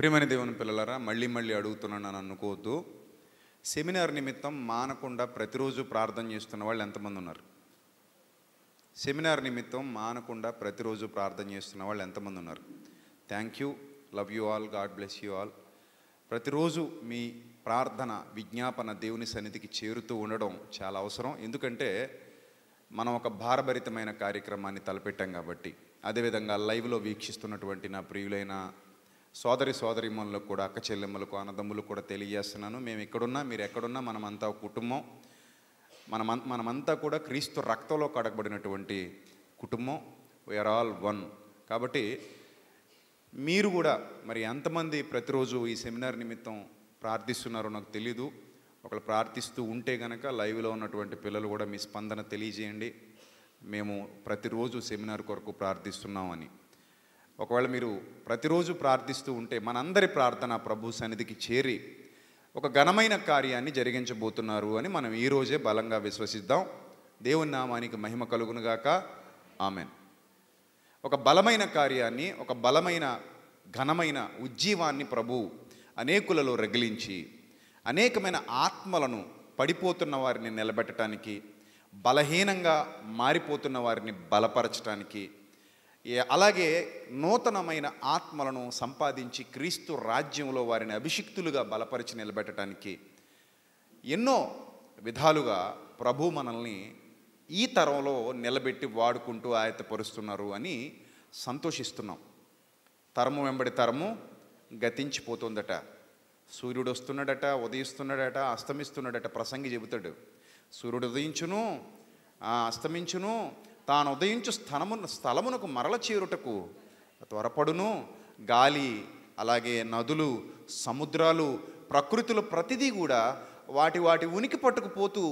ప్రియమైన దేవుని పిల్లలరా మళ్ళీ మళ్ళీ అడుగుతున్నాను అనుకోవద్దు సెమినార్ నిమిత్తం మానకుండా ప్రతిరోజు ప్రార్థన చేస్తున్న వాళ్ళు ఎంతమంది ఉన్నారు సెమినార్ నిమిత్తం మానకుండా ప్రతిరోజు ప్రార్థన చేస్తున్న వాళ్ళు ఎంతమంది ఉన్నారు thank you love you all God bless you all ప్రతిరోజు మీ ప్రార్థన విజ్ఞాపన దేవుని సన్నిధికి చేరుతూ ఉండడం చాలా అవసరం ఎందుకంటే మనం ఒక భారభరితమైన కార్యక్రమాన్ని తలపెట్టాం కాబట్టి అదేవిధంగా లైవ్లో వీక్షిస్తున్నటువంటి నా ప్రియులైన సోదరి సోదరిమ్మలకు కూడా అక్క చెల్లెమ్మలకు అన్నదమ్ములకు కూడా తెలియజేస్తున్నాను మేము ఎక్కడున్నా మీరు ఎక్కడున్నా మనమంతా కుటుంబం మనం మనమంతా కూడా క్రీస్తు రక్తంలో కడగబడినటువంటి కుటుంబం వీఆర్ ఆల్ వన్ కాబట్టి మీరు కూడా మరి ఎంతమంది ప్రతిరోజు ఈ సెమినార్ నిమిత్తం ప్రార్థిస్తున్నారో నాకు తెలీదు ఒకళ్ళు ప్రార్థిస్తూ ఉంటే కనుక లైవ్లో ఉన్నటువంటి పిల్లలు కూడా మీ స్పందన తెలియజేయండి మేము ప్రతిరోజు సెమినార్ కొరకు ప్రార్థిస్తున్నామని ఒకవేళ మీరు ప్రతిరోజు ప్రార్థిస్తూ ఉంటే మనందరి ప్రార్థన ప్రభు సన్నిధికి చేరి ఒక ఘనమైన కార్యాన్ని జరిగించబోతున్నారు అని మనం ఈరోజే బలంగా విశ్వసిద్దాం దేవుని నామానికి మహిమ కలుగునుగాక ఆమెన్ ఒక బలమైన కార్యాన్ని ఒక బలమైన ఘనమైన ఉజ్జీవాన్ని ప్రభు అనేకులలో రగిలించి అనేకమైన ఆత్మలను పడిపోతున్న వారిని నిలబెట్టడానికి బలహీనంగా మారిపోతున్న వారిని బలపరచడానికి అలాగే నూతనమైన ఆత్మలను సంపాదించి క్రీస్తు రాజ్యంలో వారిని అభిషిక్తులుగా బలపరిచి నిలబెట్టడానికి ఎన్నో విధాలుగా ప్రభు మనల్ని ఈ తరంలో నిలబెట్టి వాడుకుంటూ ఆయతపరుస్తున్నారు అని సంతోషిస్తున్నాం తరము వెంబడి తరము గతించిపోతుందట సూర్యుడు వస్తున్నాడట ఉదయిస్తున్నాడట అస్తమిస్తున్నాడట ప్రసంగి చెబుతాడు సూర్యుడు ఉదయించును అస్తమించును తాను ఉదయించు స్థలము స్థలమునకు మరల చేరుటకు త్వరపడును గాలి అలాగే నదులు సముద్రాలు ప్రకృతిలో ప్రతిదీ కూడా వాటి వాటి ఉనికి పట్టుకుపోతూ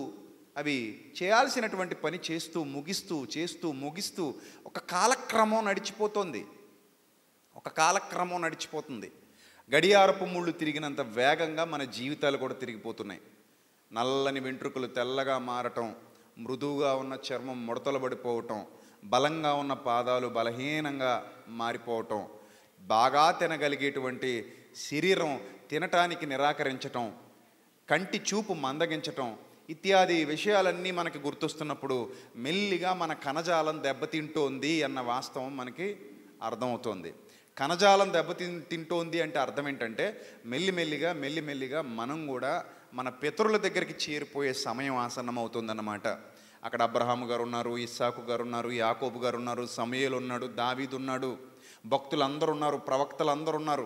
అవి చేయాల్సినటువంటి పని చేస్తూ ముగిస్తూ చేస్తూ ముగిస్తూ ఒక కాలక్రమం నడిచిపోతుంది ఒక కాలక్రమం నడిచిపోతుంది గడియారపు ముళ్ళు తిరిగినంత వేగంగా మన జీవితాలు కూడా తిరిగిపోతున్నాయి నల్లని వెంట్రుకలు తెల్లగా మారటం మృదువుగా ఉన్న చర్మం ముడతలు పడిపోవటం బలంగా ఉన్న పాదాలు బలహీనంగా మారిపోవటం బాగా తినగలిగేటువంటి శరీరం తినటానికి నిరాకరించటం కంటి చూపు మందగించటం ఇత్యాది విషయాలన్నీ మనకి గుర్తొస్తున్నప్పుడు మెల్లిగా మన కణజాలం దెబ్బతింటోంది అన్న వాస్తవం మనకి అర్థమవుతోంది కణజాలం తింటోంది అంటే అర్థం ఏంటంటే మెల్లిమెల్లిగా మెల్లిమెల్లిగా మనం కూడా మన పితరుల దగ్గరికి చేరిపోయే సమయం ఆసన్నమవుతుందన్నమాట అక్కడ అబ్రహాం గారు ఉన్నారు ఇస్సాకు గారు ఉన్నారు యాకోబు గారు ఉన్నారు సమయలు ఉన్నాడు దావీదు ఉన్నాడు భక్తులందరూ ఉన్నారు ప్రవక్తలు అందరూ ఉన్నారు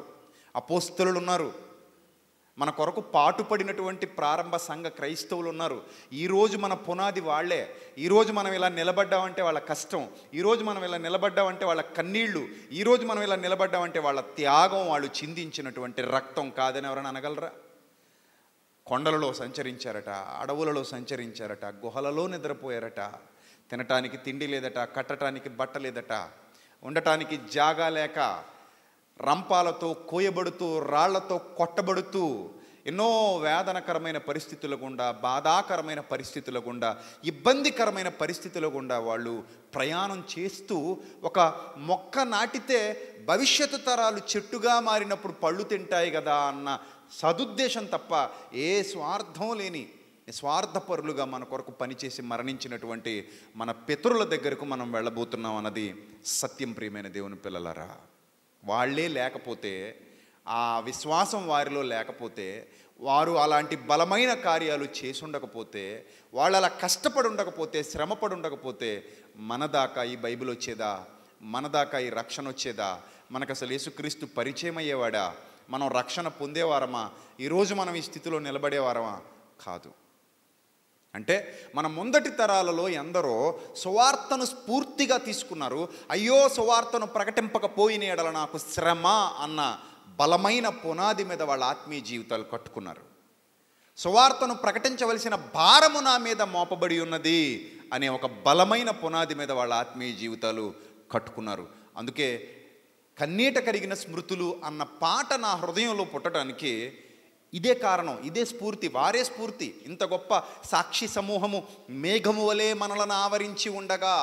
అపోస్తులు ఉన్నారు మన కొరకు పాటుపడినటువంటి ప్రారంభ సంఘ క్రైస్తవులు ఉన్నారు ఈరోజు మన పునాది వాళ్లే ఈరోజు మనం ఇలా నిలబడ్డామంటే వాళ్ళ కష్టం ఈరోజు మనం ఇలా నిలబడ్డామంటే వాళ్ళ కన్నీళ్లు ఈరోజు మనం ఇలా నిలబడ్డామంటే వాళ్ళ త్యాగం వాళ్ళు చిందించినటువంటి రక్తం కాదని ఎవరైనా అనగలరా కొండలలో సంచరించారట అడవులలో సంచరించారట గుహలలో నిద్రపోయారట తినటానికి తిండి లేదట కట్టడానికి బట్ట లేదట ఉండటానికి జాగా లేక రంపాలతో కోయబడుతూ రాళ్లతో కొట్టబడుతూ ఎన్నో వేదనకరమైన పరిస్థితుల గుండా బాధాకరమైన పరిస్థితుల గుండా ఇబ్బందికరమైన పరిస్థితుల గుండా వాళ్ళు ప్రయాణం చేస్తూ ఒక మొక్క నాటితే భవిష్యత్తు తరాలు చెట్టుగా మారినప్పుడు పళ్ళు తింటాయి కదా అన్న సదుద్దేశం తప్ప ఏ స్వార్థం లేని స్వార్థపరులుగా మన కొరకు పనిచేసి మరణించినటువంటి మన పితరుల దగ్గరకు మనం వెళ్ళబోతున్నాం అన్నది సత్యం ప్రియమైన దేవుని పిల్లలరా వాళ్ళే లేకపోతే ఆ విశ్వాసం వారిలో లేకపోతే వారు అలాంటి బలమైన కార్యాలు చేసి ఉండకపోతే వాళ్ళు అలా కష్టపడి ఉండకపోతే శ్రమపడి ఉండకపోతే మన దాకా ఈ బైబిల్ వచ్చేదా మన దాకా ఈ రక్షణ వచ్చేదా మనకు అసలు యేసుక్రీస్తు పరిచయం అయ్యేవాడా మనం రక్షణ పొందేవారమా ఈరోజు మనం ఈ స్థితిలో నిలబడేవారమా కాదు అంటే మన ముందటి తరాలలో ఎందరో సువార్తను స్ఫూర్తిగా తీసుకున్నారు అయ్యో సువార్తను ప్రకటింపకపోయిన ఎడల నాకు శ్రమ అన్న బలమైన పునాది మీద వాళ్ళ ఆత్మీయ జీవితాలు కట్టుకున్నారు సువార్తను ప్రకటించవలసిన భారము నా మీద మోపబడి ఉన్నది అనే ఒక బలమైన పునాది మీద వాళ్ళ ఆత్మీయ జీవితాలు కట్టుకున్నారు అందుకే కన్నీట కరిగిన స్మృతులు అన్న పాట నా హృదయంలో పుట్టడానికి ఇదే కారణం ఇదే స్ఫూర్తి వారే స్ఫూర్తి ఇంత గొప్ప సాక్షి సమూహము మేఘము వలె మనలను ఆవరించి ఉండగా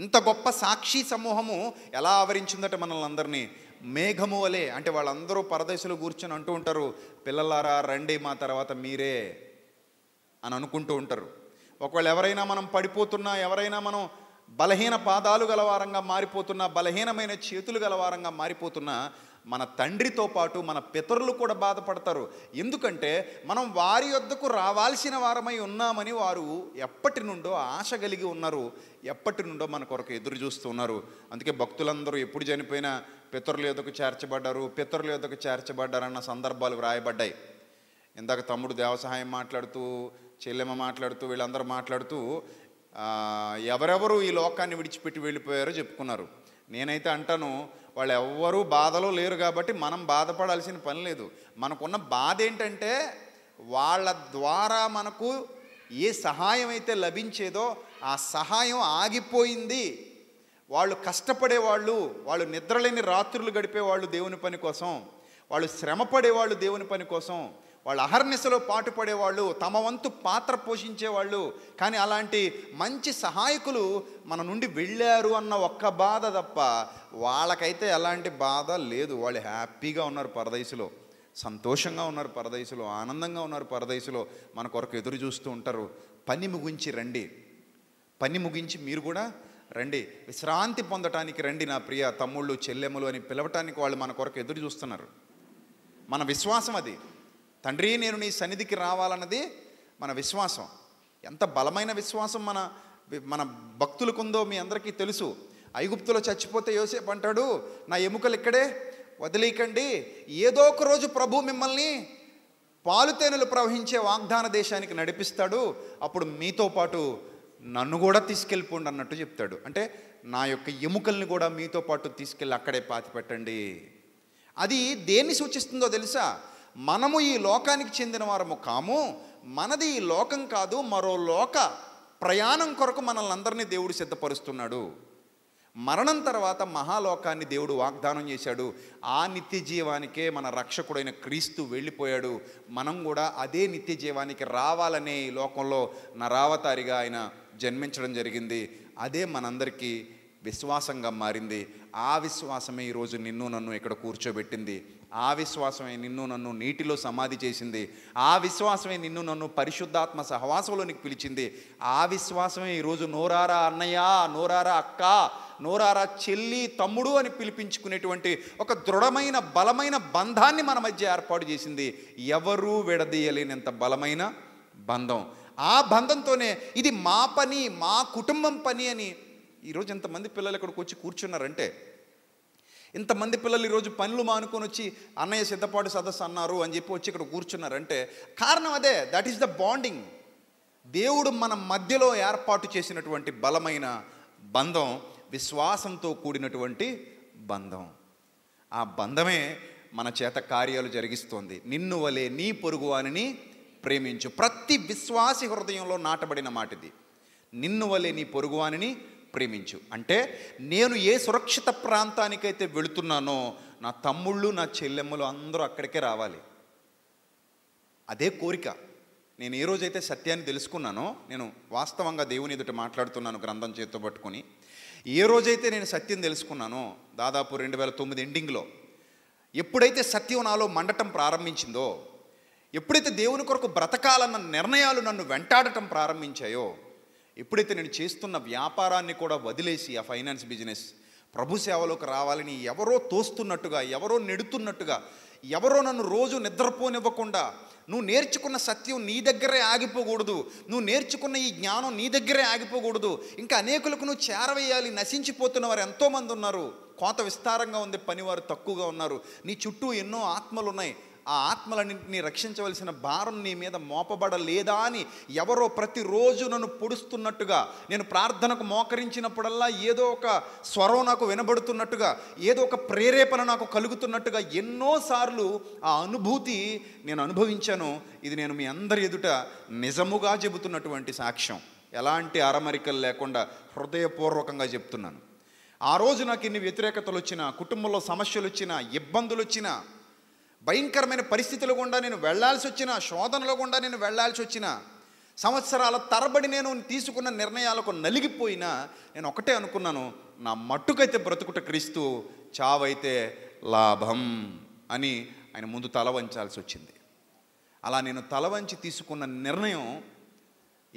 ఇంత గొప్ప సాక్షి సమూహము ఎలా ఆవరించిందట మనల్ని అందరినీ మేఘము వలె అంటే వాళ్ళందరూ పరదశలు కూర్చొని అంటూ ఉంటారు పిల్లలారా రండి మా తర్వాత మీరే అని అనుకుంటూ ఉంటారు ఒకవేళ ఎవరైనా మనం పడిపోతున్నా ఎవరైనా మనం బలహీన పాదాలు గలవారంగా మారిపోతున్న బలహీనమైన చేతులు గలవారంగా మారిపోతున్న మన తండ్రితో పాటు మన పితరులు కూడా బాధపడతారు ఎందుకంటే మనం వారి వద్దకు రావాల్సిన వారమై ఉన్నామని వారు ఎప్పటి నుండో ఆశ కలిగి ఉన్నారు ఎప్పటి నుండో మన కొరకు ఎదురు చూస్తున్నారు అందుకే భక్తులందరూ ఎప్పుడు చనిపోయినా పితరుల యొక్కకు చేర్చబడ్డారు పితరుల యొక్కకు చేర్చబడ్డారన్న సందర్భాలు వ్రాయబడ్డాయి ఇందాక తమ్ముడు దేవసహాయం మాట్లాడుతూ చెల్లెమ్మ మాట్లాడుతూ వీళ్ళందరూ మాట్లాడుతూ ఎవరెవరు ఈ లోకాన్ని విడిచిపెట్టి వెళ్ళిపోయారో చెప్పుకున్నారు నేనైతే అంటాను వాళ్ళు ఎవ్వరూ బాధలో లేరు కాబట్టి మనం బాధపడాల్సిన పని లేదు మనకున్న బాధ ఏంటంటే వాళ్ళ ద్వారా మనకు ఏ సహాయం అయితే లభించేదో ఆ సహాయం ఆగిపోయింది వాళ్ళు కష్టపడేవాళ్ళు వాళ్ళు నిద్రలేని రాత్రులు గడిపేవాళ్ళు దేవుని పని కోసం వాళ్ళు శ్రమపడేవాళ్ళు దేవుని పని కోసం వాళ్ళు అహర్నిశలో పాటుపడేవాళ్ళు తమ వంతు పాత్ర పోషించేవాళ్ళు కానీ అలాంటి మంచి సహాయకులు మన నుండి వెళ్ళారు అన్న ఒక్క బాధ తప్ప వాళ్ళకైతే ఎలాంటి బాధ లేదు వాళ్ళు హ్యాపీగా ఉన్నారు పరదయసులో సంతోషంగా ఉన్నారు పరదయసులో ఆనందంగా ఉన్నారు పరదయసులో మన కొరకు ఎదురు చూస్తూ ఉంటారు పని ముగించి రండి పని ముగించి మీరు కూడా రండి విశ్రాంతి పొందటానికి రండి నా ప్రియ తమ్ముళ్ళు చెల్లెములు అని పిలవటానికి వాళ్ళు మన కొరకు ఎదురు చూస్తున్నారు మన విశ్వాసం అది తండ్రి నేను నీ సన్నిధికి రావాలన్నది మన విశ్వాసం ఎంత బలమైన విశ్వాసం మన మన భక్తులకుందో మీ అందరికీ తెలుసు ఐగుప్తులో చచ్చిపోతే యోసేపు అంటాడు నా ఎముకలు ఇక్కడే వదిలేయకండి ఏదో ఒక రోజు ప్రభు మిమ్మల్ని పాలుతేనెలు ప్రవహించే వాగ్దాన దేశానికి నడిపిస్తాడు అప్పుడు మీతో పాటు నన్ను కూడా తీసుకెళ్ళిపోండి అన్నట్టు చెప్తాడు అంటే నా యొక్క ఎముకల్ని కూడా మీతో పాటు తీసుకెళ్ళి అక్కడే పాతి పెట్టండి అది దేన్ని సూచిస్తుందో తెలుసా మనము ఈ లోకానికి చెందిన వారము కాము మనది ఈ లోకం కాదు మరో లోక ప్రయాణం కొరకు మనల్ని అందరినీ దేవుడు సిద్ధపరుస్తున్నాడు మరణం తర్వాత మహాలోకాన్ని దేవుడు వాగ్దానం చేశాడు ఆ నిత్య జీవానికే మన రక్షకుడైన క్రీస్తు వెళ్ళిపోయాడు మనం కూడా అదే నిత్య జీవానికి రావాలనే ఈ లోకంలో నరావతారిగా ఆయన జన్మించడం జరిగింది అదే మనందరికీ విశ్వాసంగా మారింది ఆ విశ్వాసమే ఈరోజు నిన్ను నన్ను ఇక్కడ కూర్చోబెట్టింది ఆ విశ్వాసమే నిన్ను నన్ను నీటిలో సమాధి చేసింది ఆ విశ్వాసమే నిన్ను నన్ను పరిశుద్ధాత్మ సహవాసంలోనికి పిలిచింది ఆ విశ్వాసమే ఈరోజు నోరారా అన్నయ్య నోరారా అక్క నోరారా చెల్లి తమ్ముడు అని పిలిపించుకునేటువంటి ఒక దృఢమైన బలమైన బంధాన్ని మన మధ్య ఏర్పాటు చేసింది ఎవరూ విడదీయలేనంత బలమైన బంధం ఆ బంధంతోనే ఇది మా పని మా కుటుంబం పని అని ఈరోజు ఇంతమంది పిల్లలు ఇక్కడికి వచ్చి కూర్చున్నారంటే ఇంతమంది పిల్లలు ఈరోజు పనులు మానుకొని వచ్చి అన్నయ్య సిద్ధపాటు సదస్సు అన్నారు అని చెప్పి వచ్చి ఇక్కడ కూర్చున్నారంటే కారణం అదే దట్ ఈస్ ద బాండింగ్ దేవుడు మన మధ్యలో ఏర్పాటు చేసినటువంటి బలమైన బంధం విశ్వాసంతో కూడినటువంటి బంధం ఆ బంధమే మన చేత కార్యాలు జరిగిస్తోంది నిన్ను వలే నీ పొరుగువానిని ప్రేమించు ప్రతి విశ్వాసి హృదయంలో నాటబడిన మాటిది నిన్ను వలే నీ పొరుగువానిని ప్రేమించు అంటే నేను ఏ సురక్షిత ప్రాంతానికైతే వెళుతున్నానో నా తమ్ముళ్ళు నా చెల్లెమ్మలు అందరూ అక్కడికే రావాలి అదే కోరిక నేను ఏ రోజైతే సత్యాన్ని తెలుసుకున్నానో నేను వాస్తవంగా దేవుని ఎదుట మాట్లాడుతున్నాను గ్రంథం చేతితో పట్టుకొని ఏ రోజైతే నేను సత్యం తెలుసుకున్నానో దాదాపు రెండు వేల తొమ్మిది ఎండింగ్లో ఎప్పుడైతే సత్యం నాలో మండటం ప్రారంభించిందో ఎప్పుడైతే దేవుని కొరకు బ్రతకాలన్న నిర్ణయాలు నన్ను వెంటాడటం ప్రారంభించాయో ఎప్పుడైతే నేను చేస్తున్న వ్యాపారాన్ని కూడా వదిలేసి ఆ ఫైనాన్స్ బిజినెస్ ప్రభు సేవలోకి రావాలని ఎవరో తోస్తున్నట్టుగా ఎవరో నెడుతున్నట్టుగా ఎవరో నన్ను రోజు నిద్రపోనివ్వకుండా నువ్వు నేర్చుకున్న సత్యం నీ దగ్గరే ఆగిపోకూడదు నువ్వు నేర్చుకున్న ఈ జ్ఞానం నీ దగ్గరే ఆగిపోకూడదు ఇంకా అనేకులకు నువ్వు చేరవేయాలి నశించిపోతున్న వారు ఎంతోమంది ఉన్నారు కోత విస్తారంగా ఉంది పనివారు తక్కువగా ఉన్నారు నీ చుట్టూ ఎన్నో ఆత్మలు ఉన్నాయి ఆ ఆత్మలన్నింటినీ రక్షించవలసిన భారం నీ మీద మోపబడలేదా అని ఎవరో ప్రతిరోజు నన్ను పొడుస్తున్నట్టుగా నేను ప్రార్థనకు మోకరించినప్పుడల్లా ఏదో ఒక స్వరం నాకు వినబడుతున్నట్టుగా ఏదో ఒక ప్రేరేపణ నాకు కలుగుతున్నట్టుగా ఎన్నోసార్లు ఆ అనుభూతి నేను అనుభవించాను ఇది నేను మీ అందరి ఎదుట నిజముగా చెబుతున్నటువంటి సాక్ష్యం ఎలాంటి అరమరికలు లేకుండా హృదయపూర్వకంగా చెప్తున్నాను ఆ రోజు నాకు ఇన్ని వ్యతిరేకతలు వచ్చినా కుటుంబంలో సమస్యలు వచ్చినా ఇబ్బందులు వచ్చినా భయంకరమైన పరిస్థితులు గుండా నేను వెళ్లాల్సి వచ్చిన శోధనలు గుండా నేను వెళ్లాల్సి వచ్చిన సంవత్సరాల తరబడి నేను తీసుకున్న నిర్ణయాలకు నలిగిపోయినా నేను ఒకటే అనుకున్నాను నా మట్టుకైతే బ్రతుకుట క్రీస్తు చావైతే లాభం అని ఆయన ముందు తల వంచాల్సి వచ్చింది అలా నేను తల వంచి తీసుకున్న నిర్ణయం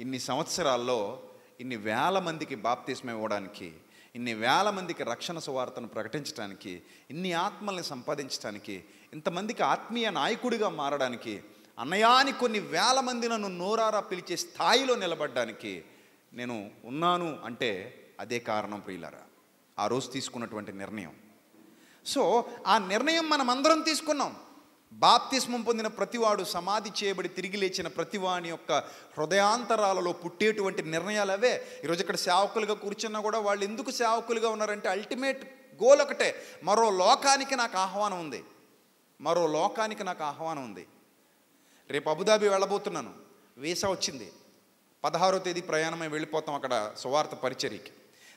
ఇన్ని సంవత్సరాల్లో ఇన్ని వేల మందికి బాప్తిస్మ ఇవ్వడానికి ఇన్ని వేల మందికి రక్షణ సువార్తను ప్రకటించడానికి ఇన్ని ఆత్మల్ని సంపాదించడానికి ఇంతమందికి ఆత్మీయ నాయకుడిగా మారడానికి అన్నయాని కొన్ని వేల మంది నన్ను నోరారా పిలిచే స్థాయిలో నిలబడ్డానికి నేను ఉన్నాను అంటే అదే కారణం ప్రియులరా ఆ రోజు తీసుకున్నటువంటి నిర్ణయం సో ఆ నిర్ణయం మనమందరం తీసుకున్నాం బాప్తిస్మం పొందిన ప్రతివాడు సమాధి చేయబడి తిరిగి లేచిన ప్రతివాని యొక్క హృదయాంతరాలలో పుట్టేటువంటి నిర్ణయాలు అవే ఈరోజు ఇక్కడ సేవకులుగా కూర్చున్నా కూడా వాళ్ళు ఎందుకు సేవకులుగా ఉన్నారంటే అల్టిమేట్ గోల్ ఒకటే మరో లోకానికి నాకు ఆహ్వానం ఉంది మరో లోకానికి నాకు ఆహ్వానం ఉంది రేపు అబుదాబి వెళ్ళబోతున్నాను వీసా వచ్చింది పదహారో తేదీ ప్రయాణమై వెళ్ళిపోతాం అక్కడ సువార్త పరిచర్యకి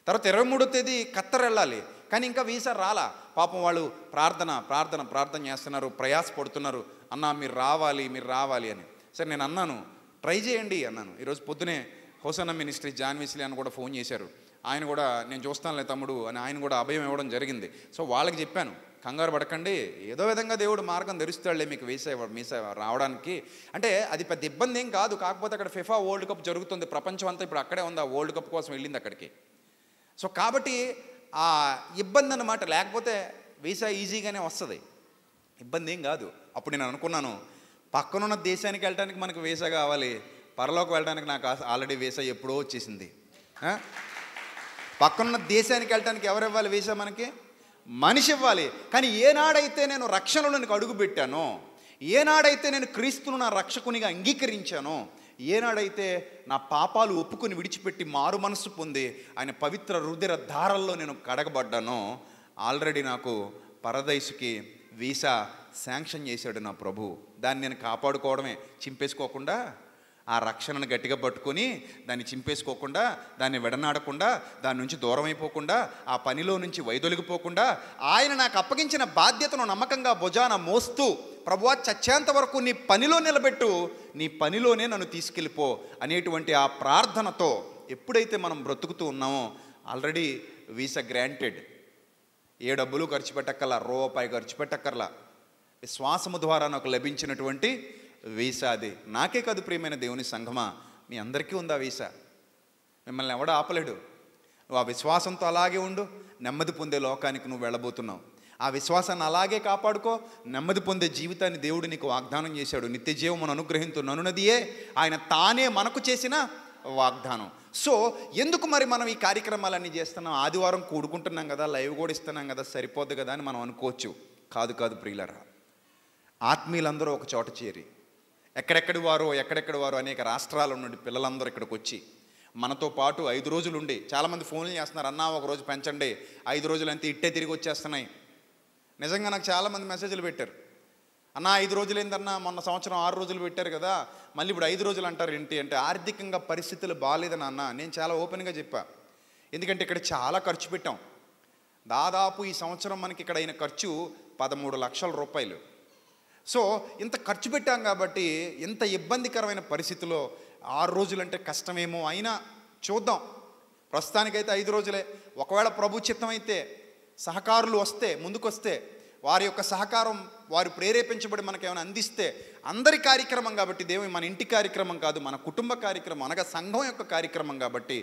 తర్వాత ఇరవై మూడో తేదీ ఖత్తర్ వెళ్ళాలి కానీ ఇంకా వీసా రాలా పాపం వాళ్ళు ప్రార్థన ప్రార్థన ప్రార్థన చేస్తున్నారు ప్రయాసపడుతున్నారు అన్నా మీరు రావాలి మీరు రావాలి అని సరే నేను అన్నాను ట్రై చేయండి అన్నాను ఈరోజు పొద్దునే హోసన్న మినిస్ట్రీ జాన్విస్లీ అని కూడా ఫోన్ చేశారు ఆయన కూడా నేను చూస్తానులే తమ్ముడు అని ఆయన కూడా అభయం ఇవ్వడం జరిగింది సో వాళ్ళకి చెప్పాను కంగారు పడకండి ఏదో విధంగా దేవుడు మార్గం ధరిస్తాడులే మీకు వీసా మీసా రావడానికి అంటే అది పెద్ద ఇబ్బంది ఏం కాదు కాకపోతే అక్కడ ఫిఫా వరల్డ్ కప్ జరుగుతుంది ప్రపంచం అంతా ఇప్పుడు అక్కడే ఉంది ఆ వరల్డ్ కప్ కోసం వెళ్ళింది అక్కడికి సో కాబట్టి ఆ ఇబ్బంది అన్నమాట లేకపోతే వీసా ఈజీగానే వస్తుంది ఇబ్బంది ఏం కాదు అప్పుడు నేను అనుకున్నాను పక్కనున్న దేశానికి వెళ్ళడానికి మనకు వీసా కావాలి పరలోకి వెళ్ళడానికి నాకు ఆల్రెడీ వీసా ఎప్పుడో వచ్చేసింది పక్కనున్న దేశానికి వెళ్ళడానికి ఎవరు ఇవ్వాలి వీసా మనకి మనిషి ఇవ్వాలి కానీ ఏనాడైతే నేను రక్షణలో నీకు అడుగుపెట్టానో ఏనాడైతే నేను క్రీస్తును నా రక్షకునిగా అంగీకరించానో ఏనాడైతే నా పాపాలు ఒప్పుకొని విడిచిపెట్టి మారు మనస్సు పొంది ఆయన పవిత్ర రుదిర ధారల్లో నేను కడగబడ్డానో ఆల్రెడీ నాకు పరదైసుకి వీసా శాంక్షన్ చేశాడు నా ప్రభు దాన్ని నేను కాపాడుకోవడమే చింపేసుకోకుండా ఆ రక్షణను గట్టిగా పట్టుకొని దాన్ని చింపేసుకోకుండా దాన్ని విడనాడకుండా దాని నుంచి దూరం అయిపోకుండా ఆ పనిలో నుంచి వైదొలిగిపోకుండా ఆయన నాకు అప్పగించిన బాధ్యతను నమ్మకంగా భుజాన మోస్తూ ప్రభువా చచ్చేంత వరకు నీ పనిలో నిలబెట్టు నీ పనిలోనే నన్ను తీసుకెళ్ళిపో అనేటువంటి ఆ ప్రార్థనతో ఎప్పుడైతే మనం బ్రతుకుతూ ఉన్నామో ఆల్రెడీ వీసా గ్రాంటెడ్ ఏ డబ్బులు ఖర్చు పెట్టక్కర్లా రూపాయి ఖర్చు పెట్టక్కర్లా విశ్వాసము ద్వారా నాకు లభించినటువంటి వీసా అది నాకే కాదు ప్రియమైన దేవుని సంఘమా మీ అందరికీ ఉందా వీసా మిమ్మల్ని ఎవడో ఆపలేడు నువ్వు ఆ విశ్వాసంతో అలాగే ఉండు నెమ్మది పొందే లోకానికి నువ్వు వెళ్ళబోతున్నావు ఆ విశ్వాసాన్ని అలాగే కాపాడుకో నెమ్మది పొందే జీవితాన్ని దేవుడు నీకు వాగ్దానం చేశాడు నిత్య జీవమును అనుగ్రహించున్ననున్నదియే ఆయన తానే మనకు చేసిన వాగ్దానం సో ఎందుకు మరి మనం ఈ కార్యక్రమాలన్నీ చేస్తున్నాం ఆదివారం కూడుకుంటున్నాం కదా లైవ్ కూడా ఇస్తున్నాం కదా సరిపోద్ది కదా అని మనం అనుకోవచ్చు కాదు కాదు ప్రియులరా ఆత్మీయులందరూ ఒక చోట చేరి ఎక్కడెక్కడి వారో ఎక్కడెక్కడ వారో అనేక రాష్ట్రాల నుండి పిల్లలందరూ ఇక్కడికి వచ్చి మనతో పాటు ఐదు రోజులు ఉండి చాలామంది ఫోన్లు చేస్తున్నారు అన్నా ఒక రోజు పెంచండి ఐదు రోజులు అంతే ఇట్టే తిరిగి వచ్చేస్తున్నాయి నిజంగా నాకు చాలామంది మెసేజ్లు పెట్టారు అన్న ఐదు రోజులు ఏందన్నా మొన్న సంవత్సరం ఆరు రోజులు పెట్టారు కదా మళ్ళీ ఇప్పుడు ఐదు రోజులు అంటారు ఏంటి అంటే ఆర్థికంగా పరిస్థితులు బాగాలేదని అన్న నేను చాలా ఓపెన్గా చెప్పా ఎందుకంటే ఇక్కడ చాలా ఖర్చు పెట్టాం దాదాపు ఈ సంవత్సరం మనకి ఇక్కడ అయిన ఖర్చు పదమూడు లక్షల రూపాయలు సో ఇంత ఖర్చు పెట్టాం కాబట్టి ఇంత ఇబ్బందికరమైన పరిస్థితిలో ఆరు రోజులంటే కష్టమేమో అయినా చూద్దాం ప్రస్తుతానికైతే ఐదు రోజులే ఒకవేళ ప్రభు చిత్తం అయితే సహకారులు వస్తే ముందుకొస్తే వారి యొక్క సహకారం వారు ప్రేరేపించబడి మనకేమైనా అందిస్తే అందరి కార్యక్రమం కాబట్టి దేవుని మన ఇంటి కార్యక్రమం కాదు మన కుటుంబ కార్యక్రమం అనగా సంఘం యొక్క కార్యక్రమం కాబట్టి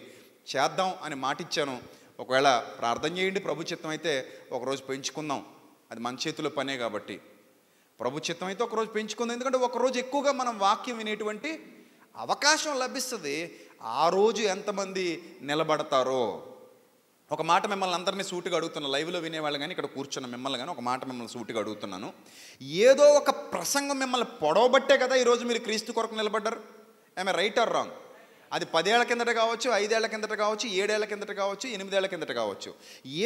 చేద్దాం అని మాటిచ్చాను ఒకవేళ ప్రార్థన చేయండి ప్రభు చిత్తం అయితే ఒకరోజు పెంచుకుందాం అది మన చేతిలో పనే కాబట్టి ప్రభు చిత్తం అయితే ఒకరోజు పెంచుకుంది ఎందుకంటే ఒకరోజు ఎక్కువగా మనం వాక్యం వినేటువంటి అవకాశం లభిస్తుంది ఆ రోజు ఎంతమంది నిలబడతారో ఒక మాట మిమ్మల్ని అందరినీ సూటిగా అడుగుతున్నా లైవ్లో వినేవాళ్ళు కానీ ఇక్కడ కూర్చున్న మిమ్మల్ని కానీ ఒక మాట మిమ్మల్ని సూటిగా అడుగుతున్నాను ఏదో ఒక ప్రసంగం మిమ్మల్ని పొడవబట్టే కదా ఈరోజు మీరు క్రీస్తు కొరకు నిలబడ్డారు ఐ రైట్ ఆర్ రాంగ్ అది పదేళ్ల కిందట కావచ్చు ఐదేళ్ల కిందట కావచ్చు ఏడేళ్ల కిందట కావచ్చు ఎనిమిదేళ్ల కిందట కావచ్చు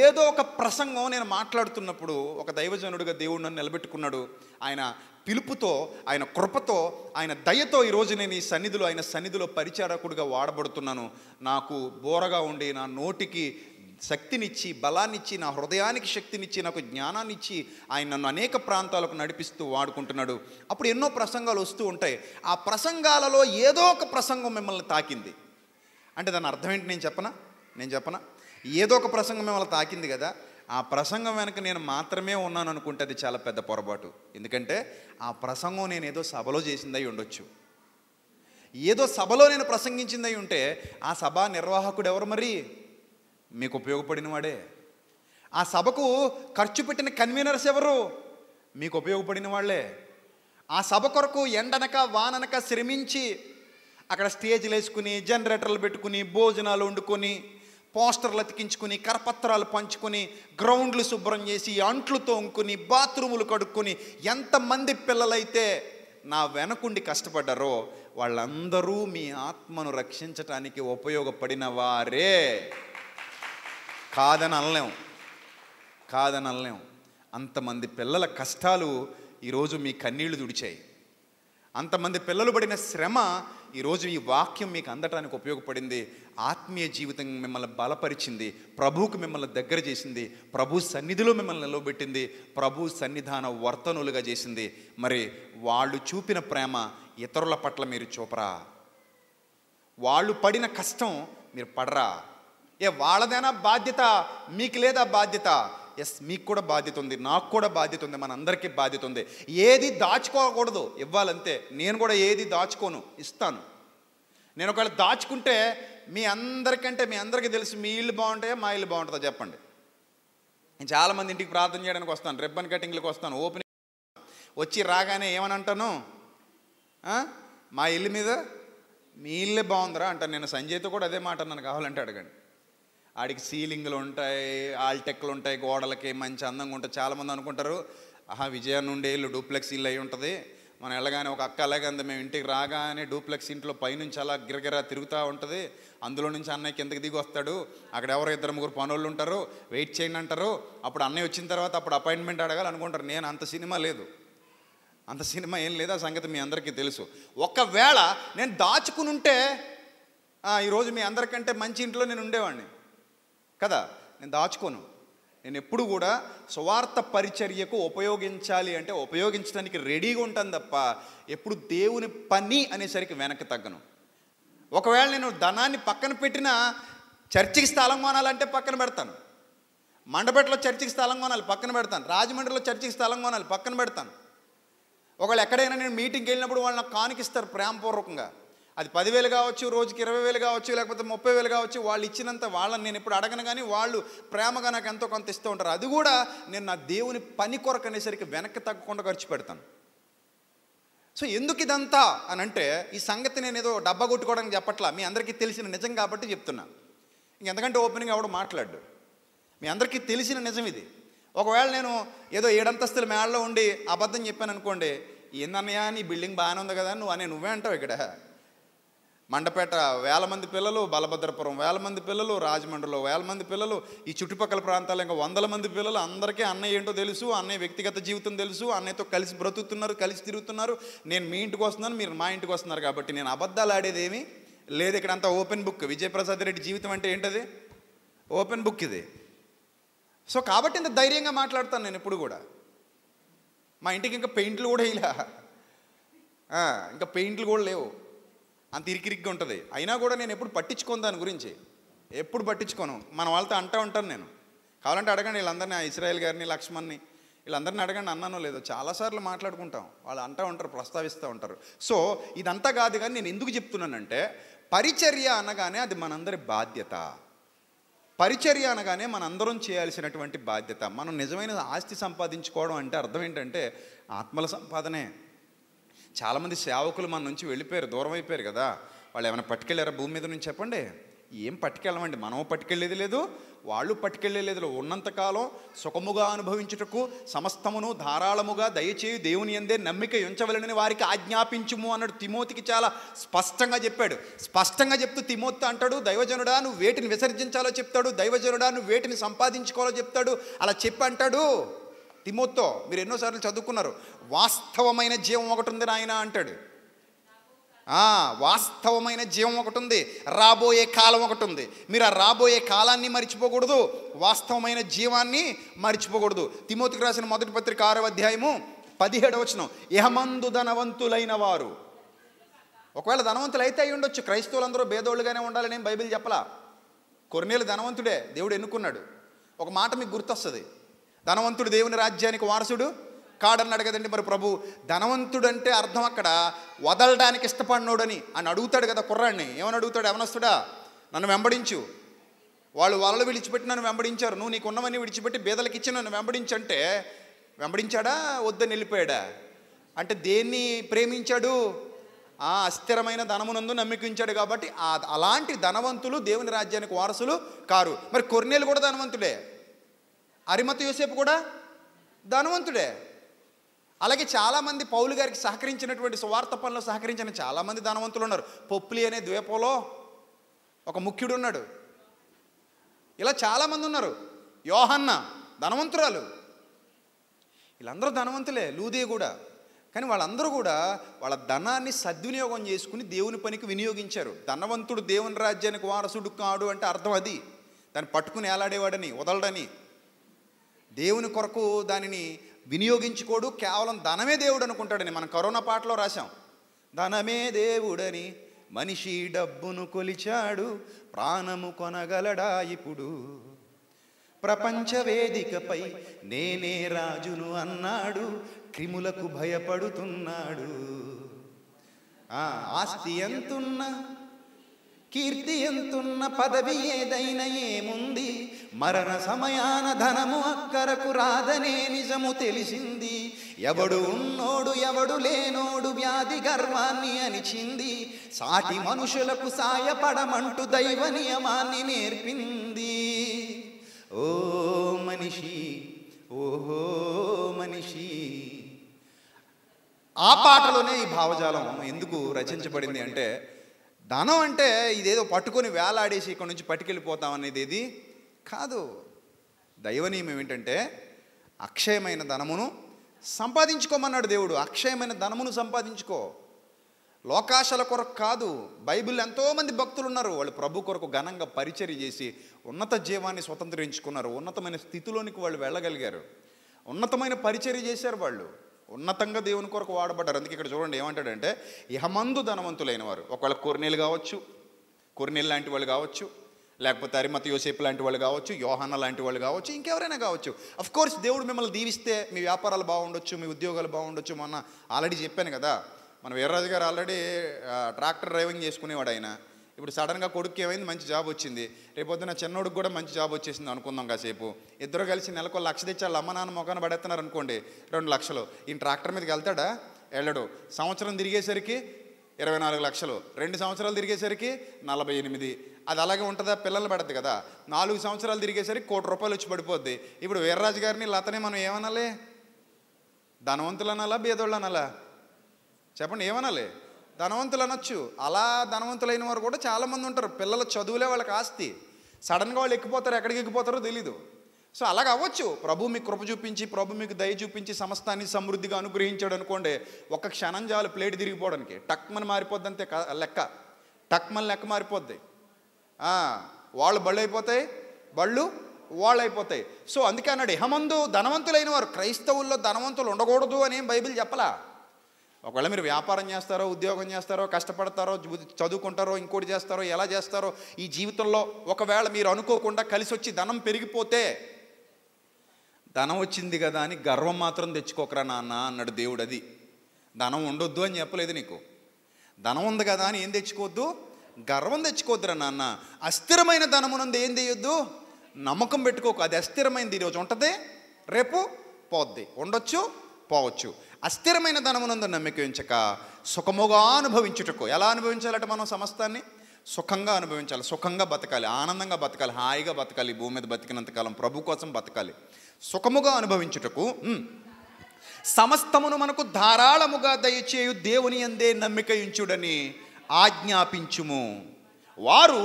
ఏదో ఒక ప్రసంగం నేను మాట్లాడుతున్నప్పుడు ఒక దైవజనుడిగా దేవుడు నన్ను నిలబెట్టుకున్నాడు ఆయన పిలుపుతో ఆయన కృపతో ఆయన దయతో ఈరోజు నేను ఈ సన్నిధిలో ఆయన సన్నిధిలో పరిచారకుడిగా వాడబడుతున్నాను నాకు బోరగా ఉండి నా నోటికి శక్తినిచ్చి బలాన్నిచ్చి నా హృదయానికి శక్తినిచ్చి నాకు జ్ఞానాన్నిచ్చి ఆయన నన్ను అనేక ప్రాంతాలకు నడిపిస్తూ వాడుకుంటున్నాడు అప్పుడు ఎన్నో ప్రసంగాలు వస్తూ ఉంటాయి ఆ ప్రసంగాలలో ఏదో ఒక ప్రసంగం మిమ్మల్ని తాకింది అంటే దాని అర్థం ఏంటి నేను చెప్పనా నేను చెప్పనా ఏదో ఒక ప్రసంగం మిమ్మల్ని తాకింది కదా ఆ ప్రసంగం వెనక నేను మాత్రమే ఉన్నాను అనుకుంటే అది చాలా పెద్ద పొరపాటు ఎందుకంటే ఆ ప్రసంగం నేను ఏదో సభలో చేసిందై ఉండొచ్చు ఏదో సభలో నేను ప్రసంగించిందై ఉంటే ఆ సభా నిర్వాహకుడు ఎవరు మరి మీకు ఉపయోగపడిన వాడే ఆ సభకు ఖర్చు పెట్టిన కన్వీనర్స్ ఎవరు మీకు ఉపయోగపడిన వాళ్ళే ఆ సభ కొరకు ఎండనక వాననక శ్రమించి అక్కడ స్టేజ్లు వేసుకుని జనరేటర్లు పెట్టుకుని భోజనాలు వండుకొని పోస్టర్లు అతికించుకుని కరపత్రాలు పంచుకొని గ్రౌండ్లు శుభ్రం చేసి అంట్లు తోముకుని బాత్రూములు కడుక్కొని ఎంతమంది పిల్లలైతే నా వెనకుండి కష్టపడ్డారో వాళ్ళందరూ మీ ఆత్మను రక్షించటానికి ఉపయోగపడిన వారే కాదని అనలేం కాదని అనలేం అంతమంది పిల్లల కష్టాలు ఈరోజు మీ కన్నీళ్లు దుడిచాయి అంతమంది పిల్లలు పడిన శ్రమ ఈరోజు ఈ వాక్యం మీకు అందటానికి ఉపయోగపడింది ఆత్మీయ జీవితం మిమ్మల్ని బలపరిచింది ప్రభువుకు మిమ్మల్ని దగ్గర చేసింది ప్రభు సన్నిధిలో మిమ్మల్ని నిలవబెట్టింది ప్రభు సన్నిధాన వర్తనులుగా చేసింది మరి వాళ్ళు చూపిన ప్రేమ ఇతరుల పట్ల మీరు చూపరా వాళ్ళు పడిన కష్టం మీరు పడరా ఏ వాళ్ళదైనా బాధ్యత మీకు లేదా బాధ్యత ఎస్ మీకు కూడా బాధ్యత ఉంది నాకు కూడా బాధ్యత ఉంది మనందరికీ బాధ్యత ఉంది ఏది దాచుకోకూడదు ఇవ్వాలంతే నేను కూడా ఏది దాచుకోను ఇస్తాను నేను ఒకవేళ దాచుకుంటే మీ అందరికంటే మీ అందరికీ తెలిసి మీ ఇల్లు బాగుంటాయా మా ఇల్లు బాగుంటుందో చెప్పండి నేను చాలామంది ఇంటికి ప్రార్థన చేయడానికి వస్తాను రిబ్బన్ కటింగ్లకు వస్తాను ఓపెన్ వచ్చి రాగానే ఏమని అంటాను మా ఇల్లు మీద మీ ఇల్లే బాగుందిరా అంటాను నేను సంజయ్తో కూడా అదే మాట అన్నాను కావాలంటే అడగండి ఆడికి సీలింగ్లు ఉంటాయి ఆల్టెక్లు ఉంటాయి గోడలకి మంచి అందంగా ఉంటాయి చాలామంది అనుకుంటారు ఆహా విజయం నుండి ఇల్లు డూప్లెక్స్ ఇల్లు అయి ఉంటుంది మనం వెళ్ళగానే ఒక అక్క అలాగే అంది మేము ఇంటికి రాగానే డూప్లెక్స్ ఇంట్లో పైనుంచి అలా గిరగిరా తిరుగుతూ ఉంటుంది అందులో నుంచి అన్నయ్య కిందకి దిగి వస్తాడు అక్కడ ఎవరో ఇద్దరు ముగ్గురు పనులు ఉంటారు వెయిట్ చేయండి అంటారు అప్పుడు అన్నయ్య వచ్చిన తర్వాత అప్పుడు అపాయింట్మెంట్ అడగాలి అనుకుంటారు నేను అంత సినిమా లేదు అంత సినిమా ఏం లేదు ఆ సంగతి మీ అందరికీ తెలుసు ఒకవేళ నేను దాచుకుని ఉంటే ఈరోజు మీ అందరికంటే మంచి ఇంట్లో నేను ఉండేవాడిని కదా నేను దాచుకోను నేను ఎప్పుడు కూడా స్వార్థ పరిచర్యకు ఉపయోగించాలి అంటే ఉపయోగించడానికి రెడీగా ఉంటాను తప్ప ఎప్పుడు దేవుని పని అనేసరికి వెనక్కి తగ్గను ఒకవేళ నేను ధనాన్ని పక్కన పెట్టినా చర్చికి స్థలం కొనాలంటే పక్కన పెడతాను మండపేటలో చర్చికి స్థలం కొనాలి పక్కన పెడతాను రాజమండ్రిలో చర్చికి స్థలం కొనాలి పక్కన పెడతాను ఒకవేళ ఎక్కడైనా నేను మీటింగ్కి వెళ్ళినప్పుడు వాళ్ళు నాకు కానికిస్తారు ప్రేమపూర్వకంగా అది పదివేలు కావచ్చు రోజుకి ఇరవై వేలు కావచ్చు లేకపోతే ముప్పై వేలు కావచ్చు వాళ్ళు ఇచ్చినంత వాళ్ళని నేను ఇప్పుడు అడగను కానీ వాళ్ళు ప్రేమగా నాకు ఎంతో కొంత ఇస్తూ ఉంటారు అది కూడా నేను నా దేవుని పని కొరకు అనేసరికి వెనక్కి తగ్గకుండా ఖర్చు పెడతాను సో ఎందుకు ఇదంతా అని అంటే ఈ సంగతి నేను ఏదో డబ్బా కొట్టుకోవడానికి చెప్పట్లా మీ అందరికీ తెలిసిన నిజం కాబట్టి చెప్తున్నా ఇంకెంతకంటే ఓపెనింగ్ ఎవడు మాట్లాడు మీ అందరికీ తెలిసిన నిజం ఇది ఒకవేళ నేను ఏదో ఏడంతస్తుల మేళలో ఉండి అబద్ధం చెప్పాను అనుకోండి ఏందన్నయ్యా నీ బిల్డింగ్ బాగానే ఉంది కదా నువ్వు అనే నువ్వే అంటావు ఇక్కడ మండపేట వేల మంది పిల్లలు బలభద్రపురం వేల మంది పిల్లలు రాజమండ్రిలో వేల మంది పిల్లలు ఈ చుట్టుపక్కల ప్రాంతాలు ఇంకా వందల మంది పిల్లలు అందరికీ అన్నయ్య ఏంటో తెలుసు అన్నయ్య వ్యక్తిగత జీవితం తెలుసు అన్నయ్యతో కలిసి బ్రతుకుతున్నారు కలిసి తిరుగుతున్నారు నేను మీ ఇంటికి వస్తున్నాను మీరు మా ఇంటికి వస్తున్నారు కాబట్టి నేను అబద్ధాలు ఆడేది ఏమి లేదు ఇక్కడ అంతా ఓపెన్ బుక్ విజయప్రసాద్ రెడ్డి జీవితం అంటే ఏంటది ఓపెన్ బుక్ ఇది సో కాబట్టి ఇంత ధైర్యంగా మాట్లాడతాను నేను ఇప్పుడు కూడా మా ఇంటికి ఇంకా పెయింట్లు కూడా ఇలా ఇంకా పెయింట్లు కూడా లేవు అంత ఇరికిరిగ్గా ఉంటుంది అయినా కూడా నేను ఎప్పుడు పట్టించుకోను దాని గురించి ఎప్పుడు పట్టించుకోను మన వాళ్ళతో అంటూ ఉంటాను నేను కావాలంటే అడగండి వీళ్ళందరినీ ఇస్రాయల్ గారిని లక్ష్మణ్ని వీళ్ళందరినీ అడగండి అన్నాను లేదో చాలాసార్లు మాట్లాడుకుంటాం వాళ్ళు అంటూ ఉంటారు ప్రస్తావిస్తూ ఉంటారు సో ఇదంతా కాదు కానీ నేను ఎందుకు చెప్తున్నానంటే పరిచర్య అనగానే అది మనందరి బాధ్యత పరిచర్య అనగానే మనందరం చేయాల్సినటువంటి బాధ్యత మనం నిజమైన ఆస్తి సంపాదించుకోవడం అంటే అర్థం ఏంటంటే ఆత్మల సంపాదనే చాలామంది సేవకులు మన నుంచి వెళ్ళిపోయారు దూరం అయిపోయారు కదా వాళ్ళు ఏమైనా పట్టుకెళ్ళారా భూమి మీద నుంచి చెప్పండి ఏం పట్టుకెళ్ళమండి మనం పట్టుకెళ్ళేది లేదు వాళ్ళు పట్టుకెళ్ళలేదు ఉన్నంతకాలం సుఖముగా అనుభవించుటకు సమస్తమును ధారాళముగా దయచేయి దేవుని ఎందే నమ్మిక ఉంచవలనని వారికి ఆజ్ఞాపించుము అన్నాడు తిమోతికి చాలా స్పష్టంగా చెప్పాడు స్పష్టంగా చెప్తూ తిమోతి అంటాడు దైవజనుడా నువ్వు వేటిని విసర్జించాలో చెప్తాడు దైవజనుడా నువ్వు వేటిని సంపాదించుకోవాలో చెప్తాడు అలా చెప్పి అంటాడు తిమోతో మీరు ఎన్నోసార్లు చదువుకున్నారు వాస్తవమైన జీవం ఒకటి ఉంది నాయన అంటాడు వాస్తవమైన జీవం ఒకటి ఉంది రాబోయే కాలం ఒకటి ఉంది మీరు ఆ రాబోయే కాలాన్ని మర్చిపోకూడదు వాస్తవమైన జీవాన్ని మర్చిపోకూడదు తిమోతికి రాసిన మొదటి పత్రిక ఆరవ అధ్యాయము పదిహేడవ వచనం యహమందు ధనవంతులైన వారు ఒకవేళ ధనవంతులు అయితే అయి ఉండొచ్చు క్రైస్తవులందరూ భేదోళ్ళుగానే ఉండాలని బైబిల్ చెప్పలా కొన్నేళ్ళు ధనవంతుడే దేవుడు ఎన్నుకున్నాడు ఒక మాట మీకు గుర్తొస్తుంది ధనవంతుడు దేవుని రాజ్యానికి వారసుడు కాడని అడగదండి మరి ప్రభు ధనవంతుడు అంటే అర్థం అక్కడ వదలడానికి ఇష్టపడినోడని అని అడుగుతాడు కదా కుర్రాడిని ఏమని అడుగుతాడు ఎవనొస్తుడా నన్ను వెంబడించు వాళ్ళు వలలు విడిచిపెట్టి నన్ను వెంబడించారు నువ్వు నీకు ఉన్నవన్నీ విడిచిపెట్టి బీదలకి ఇచ్చి నన్ను వెంబడించంటే వెంబడించాడా వద్దని వెళ్ళిపోయాడా అంటే దేన్ని ప్రేమించాడు ఆ అస్థిరమైన ధనమునందు నమ్మికించాడు కాబట్టి అలాంటి ధనవంతులు దేవుని రాజ్యానికి వారసులు కారు మరి కొన్నేళ్ళు కూడా ధనవంతులే అరిమత యోసేపు కూడా ధనవంతుడే అలాగే చాలామంది పౌలు గారికి సహకరించినటువంటి స్వార్థ పనులు సహకరించిన చాలామంది ధనవంతులు ఉన్నారు పొప్పులి అనే ద్వీపంలో ఒక ముఖ్యుడు ఉన్నాడు ఇలా చాలామంది ఉన్నారు యోహన్న ధనవంతురాలు వీళ్ళందరూ ధనవంతులే లూదే కూడా కానీ వాళ్ళందరూ కూడా వాళ్ళ ధనాన్ని సద్వినియోగం చేసుకుని దేవుని పనికి వినియోగించారు ధనవంతుడు దేవుని రాజ్యానికి వారసుడు కాడు అంటే అర్థం అది దాన్ని పట్టుకుని ఏలాడేవాడని వదలడని దేవుని కొరకు దానిని వినియోగించుకోడు కేవలం ధనమే దేవుడు అనుకుంటాడని మనం కరోనా పాటలో రాశాం ధనమే దేవుడని మనిషి డబ్బును కొలిచాడు ప్రాణము కొనగలడా ఇప్పుడు ప్రపంచ వేదికపై నేనే రాజును అన్నాడు క్రిములకు భయపడుతున్నాడు ఆస్తి ఎంతున్న కీర్తి ఎంతున్న పదవి ఏదైనా ఏముంది మరణ సమయాన ధనము అక్కరకు రాదనే నిజము తెలిసింది ఎవడు ఉన్నోడు ఎవడు లేనోడు వ్యాధి గర్వాన్ని అనిచింది సాటి మనుషులకు సాయపడమంటూ దైవ నియమాన్ని నేర్పింది ఓ మనిషి ఓహో మనిషి ఆ పాటలోనే ఈ భావజాలం ఎందుకు రచించబడింది అంటే ధనం అంటే ఇదేదో పట్టుకొని వేలాడేసి ఇక్కడ నుంచి పట్టుకెళ్ళిపోతాం అనేది ఇది కాదు దైవ నియమం ఏంటంటే అక్షయమైన ధనమును సంపాదించుకోమన్నాడు దేవుడు అక్షయమైన ధనమును సంపాదించుకో లోకాశల కొరకు కాదు బైబిల్ ఎంతోమంది భక్తులు ఉన్నారు వాళ్ళు ప్రభు కొరకు ఘనంగా పరిచర్య చేసి ఉన్నత జీవాన్ని స్వతంత్రించుకున్నారు ఉన్నతమైన స్థితిలోనికి వాళ్ళు వెళ్ళగలిగారు ఉన్నతమైన పరిచర్య చేశారు వాళ్ళు ఉన్నతంగా దేవుని కొరకు వాడబడ్డారు అందుకే ఇక్కడ చూడండి ఏమంటాడంటే యహమందు ధనవంతులైన వారు ఒకవేళ కొర్నీలు కావచ్చు కొర్నీలు లాంటి వాళ్ళు కావచ్చు లేకపోతే అరిమత యోసేపు లాంటి వాళ్ళు కావచ్చు యోహాన లాంటి వాళ్ళు కావచ్చు ఇంకెవరైనా కావచ్చు అఫ్ కోర్స్ దేవుడు మిమ్మల్ని దీవిస్తే మీ వ్యాపారాలు బాగుండొచ్చు మీ ఉద్యోగాలు బాగుండొచ్చు మొన్న ఆల్రెడీ చెప్పాను కదా మన వీర్రాజు గారు ఆల్రెడీ ట్రాక్టర్ డ్రైవింగ్ చేసుకునేవాడు ఆయన ఇప్పుడు సడన్గా కొడుకు ఏమైంది మంచి జాబ్ వచ్చింది రేపొద్దున చిన్నోడికి కూడా మంచి జాబ్ వచ్చేసింది అనుకుందాం కాసేపు ఇద్దరు కలిసి నెలకు లక్ష తెచ్చాలి అమ్మ నాన్న మొఖాన పడేస్తున్నారు అనుకోండి రెండు లక్షలు ఈయన ట్రాక్టర్ మీదకి వెళ్తాడా వెళ్ళడు సంవత్సరం తిరిగేసరికి ఇరవై నాలుగు లక్షలు రెండు సంవత్సరాలు తిరిగేసరికి నలభై ఎనిమిది అది అలాగే ఉంటుందా పిల్లలు పడద్దు కదా నాలుగు సంవత్సరాలు తిరిగేసరికి కోటి రూపాయలు వచ్చి పడిపోద్ది ఇప్పుడు వీర్రాజు గారిని లతనే మనం ఏమనాలి ధనవంతులు అనాలా బీదోళ్ళు అనాలా చెప్పండి ఏమనాలి ధనవంతులు అనొచ్చు అలా ధనవంతులైన వారు కూడా చాలామంది ఉంటారు పిల్లల చదువులే వాళ్ళకి ఆస్తి సడన్గా వాళ్ళు ఎక్కిపోతారు ఎక్కడికి ఎక్కిపోతారో తెలీదు సో అలాగ అవ్వచ్చు ప్రభు మీకు కృప చూపించి ప్రభు మీకు దయ చూపించి సమస్తాన్ని సమృద్ధిగా అనుగ్రహించాడు అనుకోండి ఒక క్షణం చాలు ప్లేట్ తిరిగిపోవడానికి టక్మని మారిపోద్ది అంతే లెక్క టక్మని లెక్క మారిపోద్ది వాళ్ళు బళ్ళు అయిపోతాయి బళ్ళు వాళ్ళు అయిపోతాయి సో అందుకే అన్నాడు ఇహమందు ధనవంతులైన వారు క్రైస్తవుల్లో ధనవంతులు ఉండకూడదు అని బైబిల్ చెప్పలా ఒకవేళ మీరు వ్యాపారం చేస్తారో ఉద్యోగం చేస్తారో కష్టపడతారో చదువుకుంటారో ఇంకోటి చేస్తారో ఎలా చేస్తారో ఈ జీవితంలో ఒకవేళ మీరు అనుకోకుండా కలిసి వచ్చి ధనం పెరిగిపోతే ధనం వచ్చింది కదా అని గర్వం మాత్రం తెచ్చుకోకరా నాన్న అన్నాడు దేవుడు అది ధనం ఉండొద్దు అని చెప్పలేదు నీకు ధనం ఉంది కదా అని ఏం తెచ్చుకోవద్దు గర్వం తెచ్చుకోద్దురా నాన్న అస్థిరమైన ధనమునందు ఏం చేయొద్దు నమ్మకం పెట్టుకోకు అది అస్థిరమైనది ఈరోజు ఉంటుంది రేపు పోద్ది ఉండొచ్చు పోవచ్చు అస్థిరమైన ధనమునందు నమ్మిక ఉంచక సుఖముగా అనుభవించుటకు ఎలా అనుభవించాలట మనం సమస్తాన్ని సుఖంగా అనుభవించాలి సుఖంగా బతకాలి ఆనందంగా బతకాలి హాయిగా బతకాలి భూమి మీద బతికినంతకాలం ప్రభు కోసం బతకాలి సుఖముగా అనుభవించుటకు సమస్తమును మనకు ధారాళముగా దయచేయు దేవుని అందే నమ్మిక ఇంచుడని ఆజ్ఞాపించుము వారు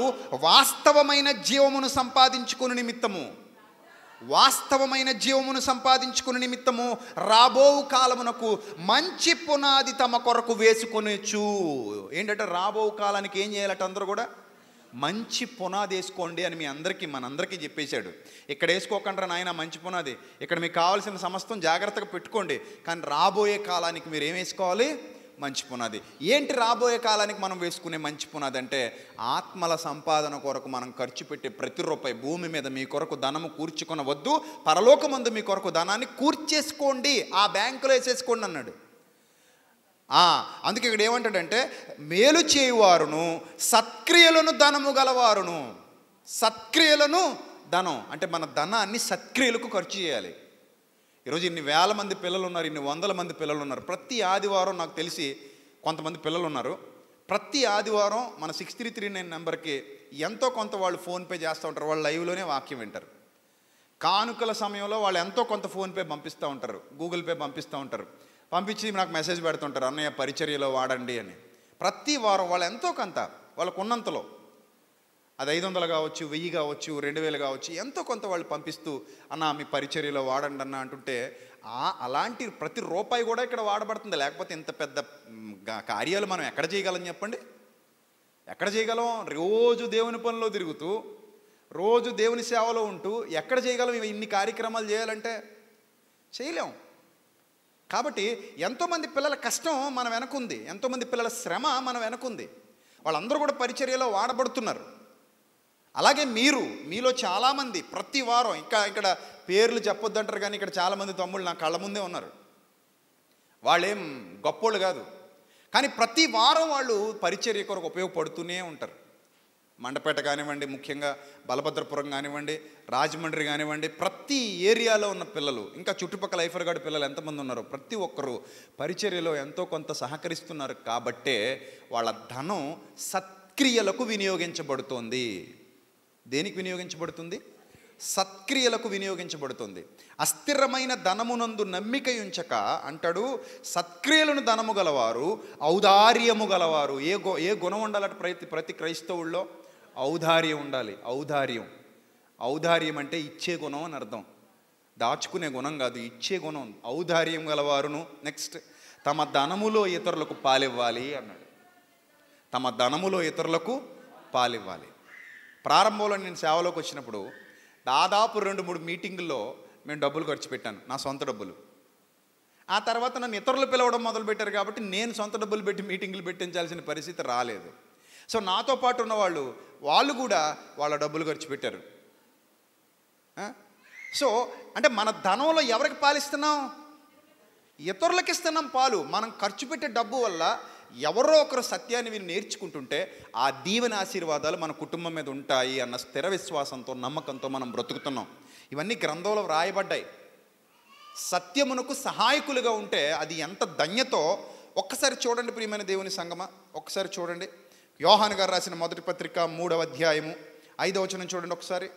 వాస్తవమైన జీవమును సంపాదించుకుని నిమిత్తము వాస్తవమైన జీవమును సంపాదించుకుని నిమిత్తము రాబోవు కాలమునకు మంచి పునాది తమ కొరకు వేసుకొనిచ్చు ఏంటంటే రాబోవు కాలానికి ఏం చేయాలట అందరూ కూడా మంచి పునాది వేసుకోండి అని మీ అందరికీ మనందరికీ చెప్పేశాడు ఇక్కడ వేసుకోకుండా నాయన మంచి పునాది ఇక్కడ మీకు కావాల్సిన సమస్తం జాగ్రత్తగా పెట్టుకోండి కానీ రాబోయే కాలానికి మీరు ఏం వేసుకోవాలి మంచి పునాది ఏంటి రాబోయే కాలానికి మనం వేసుకునే మంచి పునాది అంటే ఆత్మల సంపాదన కొరకు మనం ఖర్చు పెట్టే ప్రతి రూపాయి భూమి మీద మీ కొరకు ధనము వద్దు పరలోకమందు మీ కొరకు ధనాన్ని కూర్చేసుకోండి ఆ బ్యాంకులో వేసేసుకోండి అన్నాడు అందుకే ఇక్కడ ఏమంటాడంటే మేలు చేయువారును సత్క్రియలను ధనము గలవారును సత్క్రియలను ధనం అంటే మన ధనాన్ని సత్క్రియలకు ఖర్చు చేయాలి ఈరోజు ఇన్ని వేల మంది పిల్లలు ఉన్నారు ఇన్ని వందల మంది పిల్లలు ఉన్నారు ప్రతి ఆదివారం నాకు తెలిసి కొంతమంది పిల్లలు ఉన్నారు ప్రతి ఆదివారం మన సిక్స్ త్రీ త్రీ నైన్ నెంబర్కి ఎంతో కొంత వాళ్ళు ఫోన్పే చేస్తూ ఉంటారు వాళ్ళు లైవ్లోనే వాక్యం వింటారు కానుకల సమయంలో వాళ్ళు ఎంతో కొంత ఫోన్పే పంపిస్తూ ఉంటారు గూగుల్ పే పంపిస్తూ ఉంటారు పంపించి నాకు మెసేజ్ పెడుతుంటారు అన్నయ్య పరిచర్యలో వాడండి అని ప్రతి వారం వాళ్ళు ఎంతో కొంత వాళ్ళకున్నంతలో అది ఐదు వందలు కావచ్చు వెయ్యి కావచ్చు రెండు వేలు కావచ్చు ఎంతో కొంత వాళ్ళు పంపిస్తూ అన్న మీ పరిచర్యలో వాడండి అన్న అంటుంటే అలాంటి ప్రతి రూపాయి కూడా ఇక్కడ వాడబడుతుంది లేకపోతే ఇంత పెద్ద కార్యాలు మనం ఎక్కడ చేయగలం చెప్పండి ఎక్కడ చేయగలం రోజు దేవుని పనిలో తిరుగుతూ రోజు దేవుని సేవలో ఉంటూ ఎక్కడ చేయగలం ఇన్ని కార్యక్రమాలు చేయాలంటే చేయలేం కాబట్టి ఎంతోమంది పిల్లల కష్టం మన వెనకుంది ఎంతోమంది పిల్లల శ్రమ మన వెనకుంది వాళ్ళందరూ కూడా పరిచర్యలో వాడబడుతున్నారు అలాగే మీరు మీలో చాలామంది ప్రతి వారం ఇంకా ఇక్కడ పేర్లు చెప్పొద్దంటారు కానీ ఇక్కడ చాలామంది తమ్ముళ్ళు నా కళ్ళ ముందే ఉన్నారు వాళ్ళేం గొప్పోళ్ళు కాదు కానీ ప్రతి వారం వాళ్ళు పరిచర్య కొరకు ఉపయోగపడుతూనే ఉంటారు మండపేట కానివ్వండి ముఖ్యంగా బలభద్రపురం కానివ్వండి రాజమండ్రి కానివ్వండి ప్రతి ఏరియాలో ఉన్న పిల్లలు ఇంకా చుట్టుపక్కల ఐఫర్గాడు పిల్లలు ఎంతమంది ఉన్నారో ప్రతి ఒక్కరూ పరిచర్యలో ఎంతో కొంత సహకరిస్తున్నారు కాబట్టే వాళ్ళ ధనం సత్క్రియలకు వినియోగించబడుతోంది దేనికి వినియోగించబడుతుంది సత్క్రియలకు వినియోగించబడుతుంది అస్థిరమైన ధనమునందు నమ్మిక ఉంచక అంటాడు సత్క్రియలను ధనము గలవారు ఔదార్యము గలవారు ఏ గు ఏ గుణం ఉండాలంటే ప్రతి ప్రతి క్రైస్తవుల్లో ఔదార్యం ఉండాలి ఔదార్యం ఔదార్యం అంటే ఇచ్చే గుణం అని అర్థం దాచుకునే గుణం కాదు ఇచ్చే గుణం ఔదార్యం గలవారును నెక్స్ట్ తమ ధనములో ఇతరులకు పాలివ్వాలి అన్నాడు తమ ధనములో ఇతరులకు పాలివ్వాలి ప్రారంభంలో నేను సేవలోకి వచ్చినప్పుడు దాదాపు రెండు మూడు మీటింగుల్లో మేము డబ్బులు ఖర్చు పెట్టాను నా సొంత డబ్బులు ఆ తర్వాత నన్ను ఇతరులు పిలవడం మొదలుపెట్టారు కాబట్టి నేను సొంత డబ్బులు పెట్టి మీటింగులు పెట్టించాల్సిన పరిస్థితి రాలేదు సో నాతో పాటు ఉన్న వాళ్ళు వాళ్ళు కూడా వాళ్ళ డబ్బులు ఖర్చు పెట్టారు సో అంటే మన ధనంలో ఎవరికి పాలిస్తున్నాం ఇతరులకు ఇస్తున్నాం పాలు మనం ఖర్చు పెట్టే డబ్బు వల్ల ఎవరో ఒకరు సత్యాన్ని వీళ్ళు నేర్చుకుంటుంటే ఆ దీవెన ఆశీర్వాదాలు మన కుటుంబం మీద ఉంటాయి అన్న స్థిర విశ్వాసంతో నమ్మకంతో మనం బ్రతుకుతున్నాం ఇవన్నీ గ్రంథంలో వ్రాయబడ్డాయి సత్యమునకు సహాయకులుగా ఉంటే అది ఎంత ధన్యతో ఒక్కసారి చూడండి ప్రియమైన దేవుని సంగమ ఒక్కసారి చూడండి యోహాన్ గారు రాసిన మొదటి పత్రిక మూడవ అధ్యాయము ఐదవ వచనం చూడండి ఒకసారి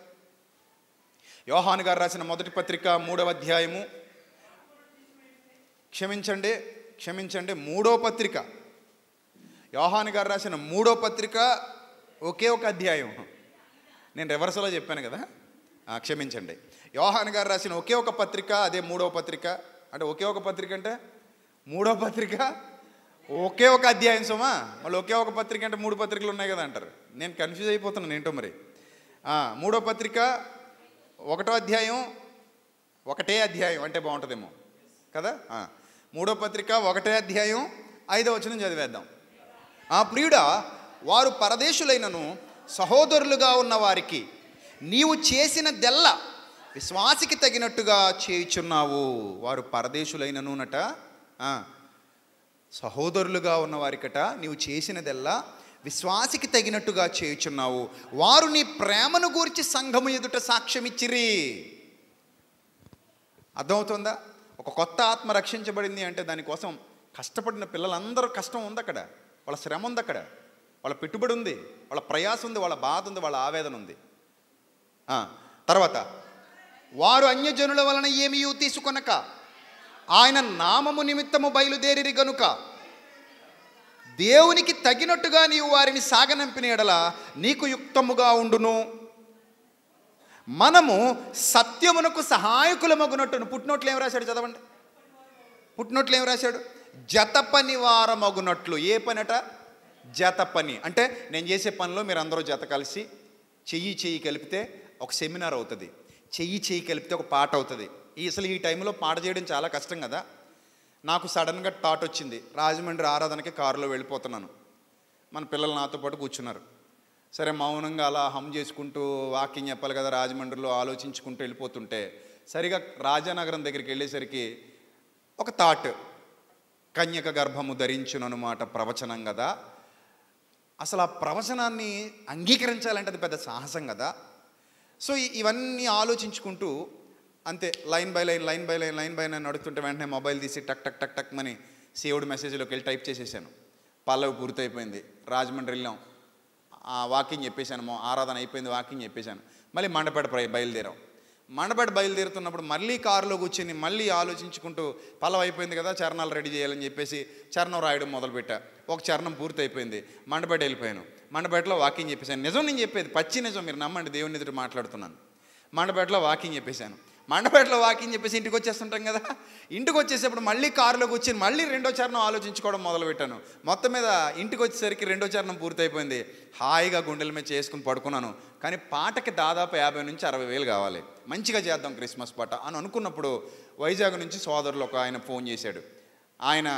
యోహాన్ గారు రాసిన మొదటి పత్రిక మూడవ అధ్యాయము క్షమించండి క్షమించండి మూడో పత్రిక యోహాన్ గారు రాసిన మూడో పత్రిక ఒకే ఒక అధ్యాయం నేను రివర్స్లో చెప్పాను కదా క్షమించండి యోహాన్ గారు రాసిన ఒకే ఒక పత్రిక అదే మూడో పత్రిక అంటే ఒకే ఒక పత్రిక అంటే మూడో పత్రిక ఒకే ఒక అధ్యాయం సుమా మళ్ళీ ఒకే ఒక పత్రిక అంటే మూడు పత్రికలు ఉన్నాయి కదా అంటారు నేను కన్ఫ్యూజ్ అయిపోతున్నాను ఏంటో మరి మూడో పత్రిక ఒకటో అధ్యాయం ఒకటే అధ్యాయం అంటే బాగుంటుందేమో కదా మూడో పత్రిక ఒకటే అధ్యాయం ఐదో వచ్చిన చదివేద్దాం ఆ ప్రియుడ వారు పరదేశులైనను సహోదరులుగా ఉన్న వారికి నీవు చేసిన దెల్ల విశ్వాసికి తగినట్టుగా చేయుచున్నావు వారు పరదేశులైననునట సహోదరులుగా ఉన్నవారికట నీవు చేసినదెల్లా విశ్వాసికి తగినట్టుగా చేయుచున్నావు వారు నీ ప్రేమను గూర్చి సంఘము ఎదుట సాక్ష్యమిచ్చిరి అర్థమవుతుందా ఒక కొత్త ఆత్మ రక్షించబడింది అంటే దానికోసం కష్టపడిన పిల్లలందరూ కష్టం ఉంది అక్కడ వాళ్ళ శ్రమ ఉంది అక్కడ వాళ్ళ పెట్టుబడి ఉంది వాళ్ళ ప్రయాసం ఉంది వాళ్ళ బాధ ఉంది వాళ్ళ ఆవేదన ఉంది తర్వాత వారు అన్యజనుల వలన ఏమీ తీసుకొనక ఆయన నామము నిమిత్తము బయలుదేరి గనుక దేవునికి తగినట్టుగా నీవు వారిని సాగనంపిన ఎడల నీకు యుక్తముగా ఉండును మనము సత్యమునకు సహాయకులమగునట్టును పుట్టినోట్లు ఏం రాశాడు చదవండి పుట్టినోట్లు ఏం రాశాడు జత పని వారమగునట్లు ఏ పనట జత పని అంటే నేను చేసే పనిలో మీరు అందరూ జత కలిసి చెయ్యి చెయ్యి కలిపితే ఒక సెమినార్ అవుతుంది చెయ్యి చెయ్యి కలిపితే ఒక పాట అవుతుంది ఈ అసలు ఈ టైంలో పాట చేయడం చాలా కష్టం కదా నాకు సడన్గా థాట్ వచ్చింది రాజమండ్రి ఆరాధనకి కారులో వెళ్ళిపోతున్నాను మన పిల్లలు నాతో పాటు కూర్చున్నారు సరే మౌనంగా అలా హమ్ చేసుకుంటూ వాకింగ్ చెప్పాలి కదా రాజమండ్రిలో ఆలోచించుకుంటూ వెళ్ళిపోతుంటే సరిగా రాజానగరం దగ్గరికి వెళ్ళేసరికి ఒక థాట్ కన్యక గర్భము ధరించునమాట ప్రవచనం కదా అసలు ఆ ప్రవచనాన్ని అంగీకరించాలంటే అది పెద్ద సాహసం కదా సో ఇవన్నీ ఆలోచించుకుంటూ అంతే line by line line by line line by line నడుస్తుంటే వెంటనే మొబైల్ తీసి టక్ టక్ టక్ టక్ అని సేవుడు మెసేజ్లోకి వెళ్ళి టైప్ చేసేసాను పల్లవి పూర్తయిపోయింది రాజమండ్రి వెళ్ళాం వాకింగ్ చెప్పేశాను ఆరాధన అయిపోయింది వాకింగ్ చెప్పేశాను మళ్ళీ మండపేట బయలుదేరాం మండబడి బయలుదేరుతున్నప్పుడు మళ్ళీ కారులో కూర్చొని మళ్ళీ ఆలోచించుకుంటూ పలవ అయిపోయింది కదా చరణాలు రెడీ చేయాలని చెప్పేసి చరణం రాయడం మొదలుపెట్టా ఒక చరణం పూర్తయిపోయింది మండబడి వెళ్ళిపోయాను మండబెడ్లో వాకింగ్ చెప్పేశాను నిజం నేను చెప్పేది పచ్చి నిజం మీరు నమ్మండి దేవుని ఎదుటి మాట్లాడుతున్నాను మండబెడ్లో వాకింగ్ చెప్పేశాను మండపేటలో వాకింగ్ చెప్పేసి ఇంటికి వచ్చేస్తుంటాం కదా ఇంటికి వచ్చేసేప్పుడు మళ్ళీ కారులోకి వచ్చి మళ్ళీ రెండో చరణం ఆలోచించుకోవడం మొదలుపెట్టాను మొత్తం మీద ఇంటికి వచ్చేసరికి రెండో చరణం పూర్తయిపోయింది హాయిగా గుండెల మీద చేసుకుని పడుకున్నాను కానీ పాటకి దాదాపు యాభై నుంచి అరవై వేలు కావాలి మంచిగా చేద్దాం క్రిస్మస్ పాట అని అనుకున్నప్పుడు వైజాగ్ నుంచి సోదరులు ఒక ఆయన ఫోన్ చేశాడు ఆయన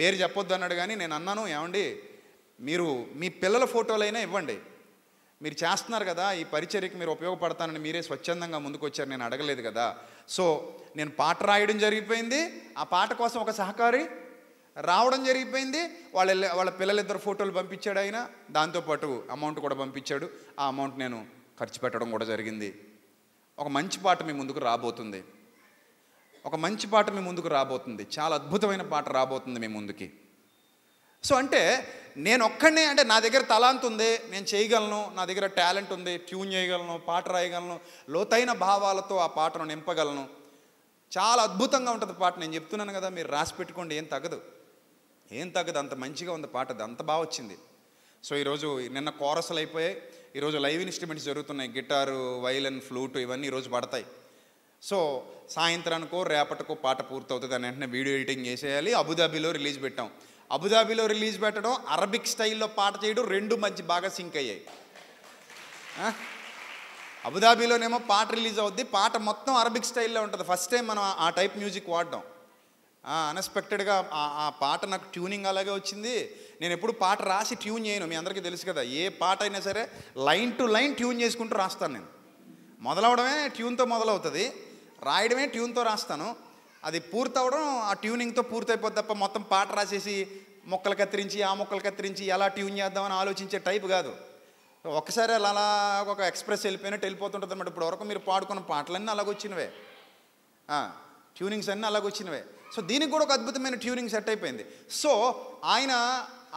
పేరు చెప్పొద్దు అన్నాడు కానీ నేను అన్నాను ఏమండి మీరు మీ పిల్లల ఫోటోలైనా ఇవ్వండి మీరు చేస్తున్నారు కదా ఈ పరిచర్యకి మీరు ఉపయోగపడతానని మీరే స్వచ్ఛందంగా ముందుకు వచ్చారు నేను అడగలేదు కదా సో నేను పాట రాయడం జరిగిపోయింది ఆ పాట కోసం ఒక సహకారి రావడం జరిగిపోయింది వాళ్ళ వాళ్ళ పిల్లలిద్దరు ఫోటోలు పంపించాడు ఆయన దాంతోపాటు అమౌంట్ కూడా పంపించాడు ఆ అమౌంట్ నేను ఖర్చు పెట్టడం కూడా జరిగింది ఒక మంచి పాట మీ ముందుకు రాబోతుంది ఒక మంచి పాట మీ ముందుకు రాబోతుంది చాలా అద్భుతమైన పాట రాబోతుంది మీ ముందుకి సో అంటే నేను ఒక్కడనే అంటే నా దగ్గర తలాంత్ ఉంది నేను చేయగలను నా దగ్గర టాలెంట్ ఉంది ట్యూన్ చేయగలను పాట రాయగలను లోతైన భావాలతో ఆ పాటను నింపగలను చాలా అద్భుతంగా ఉంటుంది పాట నేను చెప్తున్నాను కదా మీరు రాసి పెట్టుకోండి ఏం తగ్గదు ఏం తగ్గదు అంత మంచిగా ఉంది పాట అది అంత బాగా వచ్చింది సో ఈరోజు నిన్న కోరసలు అయిపోయాయి ఈరోజు లైవ్ ఇన్స్ట్రుమెంట్స్ జరుగుతున్నాయి గిటారు వైలన్ ఫ్లూట్ ఇవన్నీ ఈరోజు పడతాయి సో సాయంత్రానికో రేపటికో పాట పూర్తవుతుంది అని వెంటనే వీడియో ఎడిటింగ్ చేసేయాలి అబుదాబిలో రిలీజ్ పెట్టాం అబుదాబీలో రిలీజ్ పెట్టడం అరబిక్ స్టైల్లో పాట చేయడం రెండు మంచి బాగా సింక్ అయ్యాయి అబుదాబీలోనేమో పాట రిలీజ్ అవుద్ది పాట మొత్తం అరబిక్ స్టైల్లో ఉంటుంది ఫస్ట్ టైం మనం ఆ టైప్ మ్యూజిక్ వాడడం అన్ఎక్స్పెక్టెడ్గా ఆ పాట నాకు ట్యూనింగ్ అలాగే వచ్చింది నేను ఎప్పుడు పాట రాసి ట్యూన్ చేయను మీ అందరికీ తెలుసు కదా ఏ పాట అయినా సరే లైన్ టు లైన్ ట్యూన్ చేసుకుంటూ రాస్తాను నేను మొదలవడమే ట్యూన్తో మొదలవుతుంది రాయడమే ట్యూన్తో రాస్తాను అది పూర్తవడం ఆ ట్యూనింగ్తో పూర్తయిపోద్ది తప్ప మొత్తం పాట రాసేసి మొక్కలు కత్తిరించి ఆ మొక్కలు కత్తిరించి ఎలా ట్యూన్ చేద్దామని ఆలోచించే టైప్ కాదు ఒకసారి అలా అలా ఒక ఎక్స్ప్రెస్ వెళ్ళిపోయినట్టు వెళ్ళిపోతుంటుంది అనమాట ఇప్పుడు వరకు మీరు పాడుకున్న పాటలన్నీ అలాగొచ్చినవే ట్యూనింగ్స్ అన్నీ అలాగొచ్చినవే సో దీనికి కూడా ఒక అద్భుతమైన ట్యూనింగ్ సెట్ అయిపోయింది సో ఆయన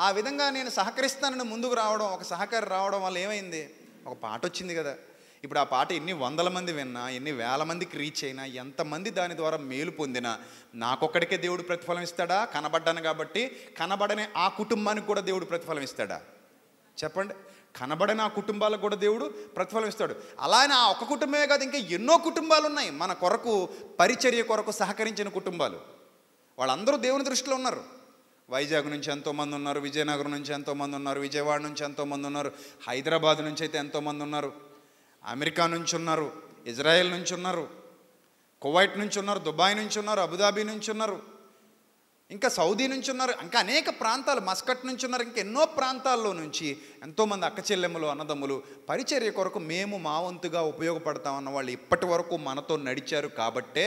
ఆ విధంగా నేను సహకరిస్తానని ముందుకు రావడం ఒక సహకారి రావడం వల్ల ఏమైంది ఒక పాట వచ్చింది కదా ఇప్పుడు ఆ పాట ఎన్ని వందల మంది విన్నా ఎన్ని వేల మందికి రీచ్ అయినా ఎంతమంది దాని ద్వారా మేలు పొందినా నాకొక్కడికే దేవుడు ప్రతిఫలం ఇస్తాడా కనబడ్డాను కాబట్టి కనబడని ఆ కుటుంబానికి కూడా దేవుడు ప్రతిఫలం ఇస్తాడా చెప్పండి కనబడని ఆ కుటుంబాలకు కూడా దేవుడు ప్రతిఫలం ఇస్తాడు అలానే ఆ ఒక కుటుంబమే కాదు ఇంకా ఎన్నో కుటుంబాలు ఉన్నాయి మన కొరకు పరిచర్య కొరకు సహకరించిన కుటుంబాలు వాళ్ళందరూ దేవుని దృష్టిలో ఉన్నారు వైజాగ్ నుంచి ఎంతోమంది ఉన్నారు విజయనగరం నుంచి ఎంతోమంది ఉన్నారు విజయవాడ నుంచి ఎంతోమంది ఉన్నారు హైదరాబాద్ నుంచి అయితే ఎంతోమంది ఉన్నారు అమెరికా నుంచి ఉన్నారు ఇజ్రాయెల్ నుంచి ఉన్నారు కువైట్ నుంచి ఉన్నారు దుబాయ్ నుంచి ఉన్నారు అబుదాబీ నుంచి ఉన్నారు ఇంకా సౌదీ నుంచి ఉన్నారు ఇంకా అనేక ప్రాంతాలు మస్కట్ నుంచి ఉన్నారు ఇంకా ఎన్నో ప్రాంతాల్లో నుంచి ఎంతోమంది అక్క చెల్లెమ్మలు అన్నదమ్ములు పరిచర్య కొరకు మేము మా వంతుగా ఉపయోగపడతామన్న వాళ్ళు ఇప్పటి వరకు మనతో నడిచారు కాబట్టే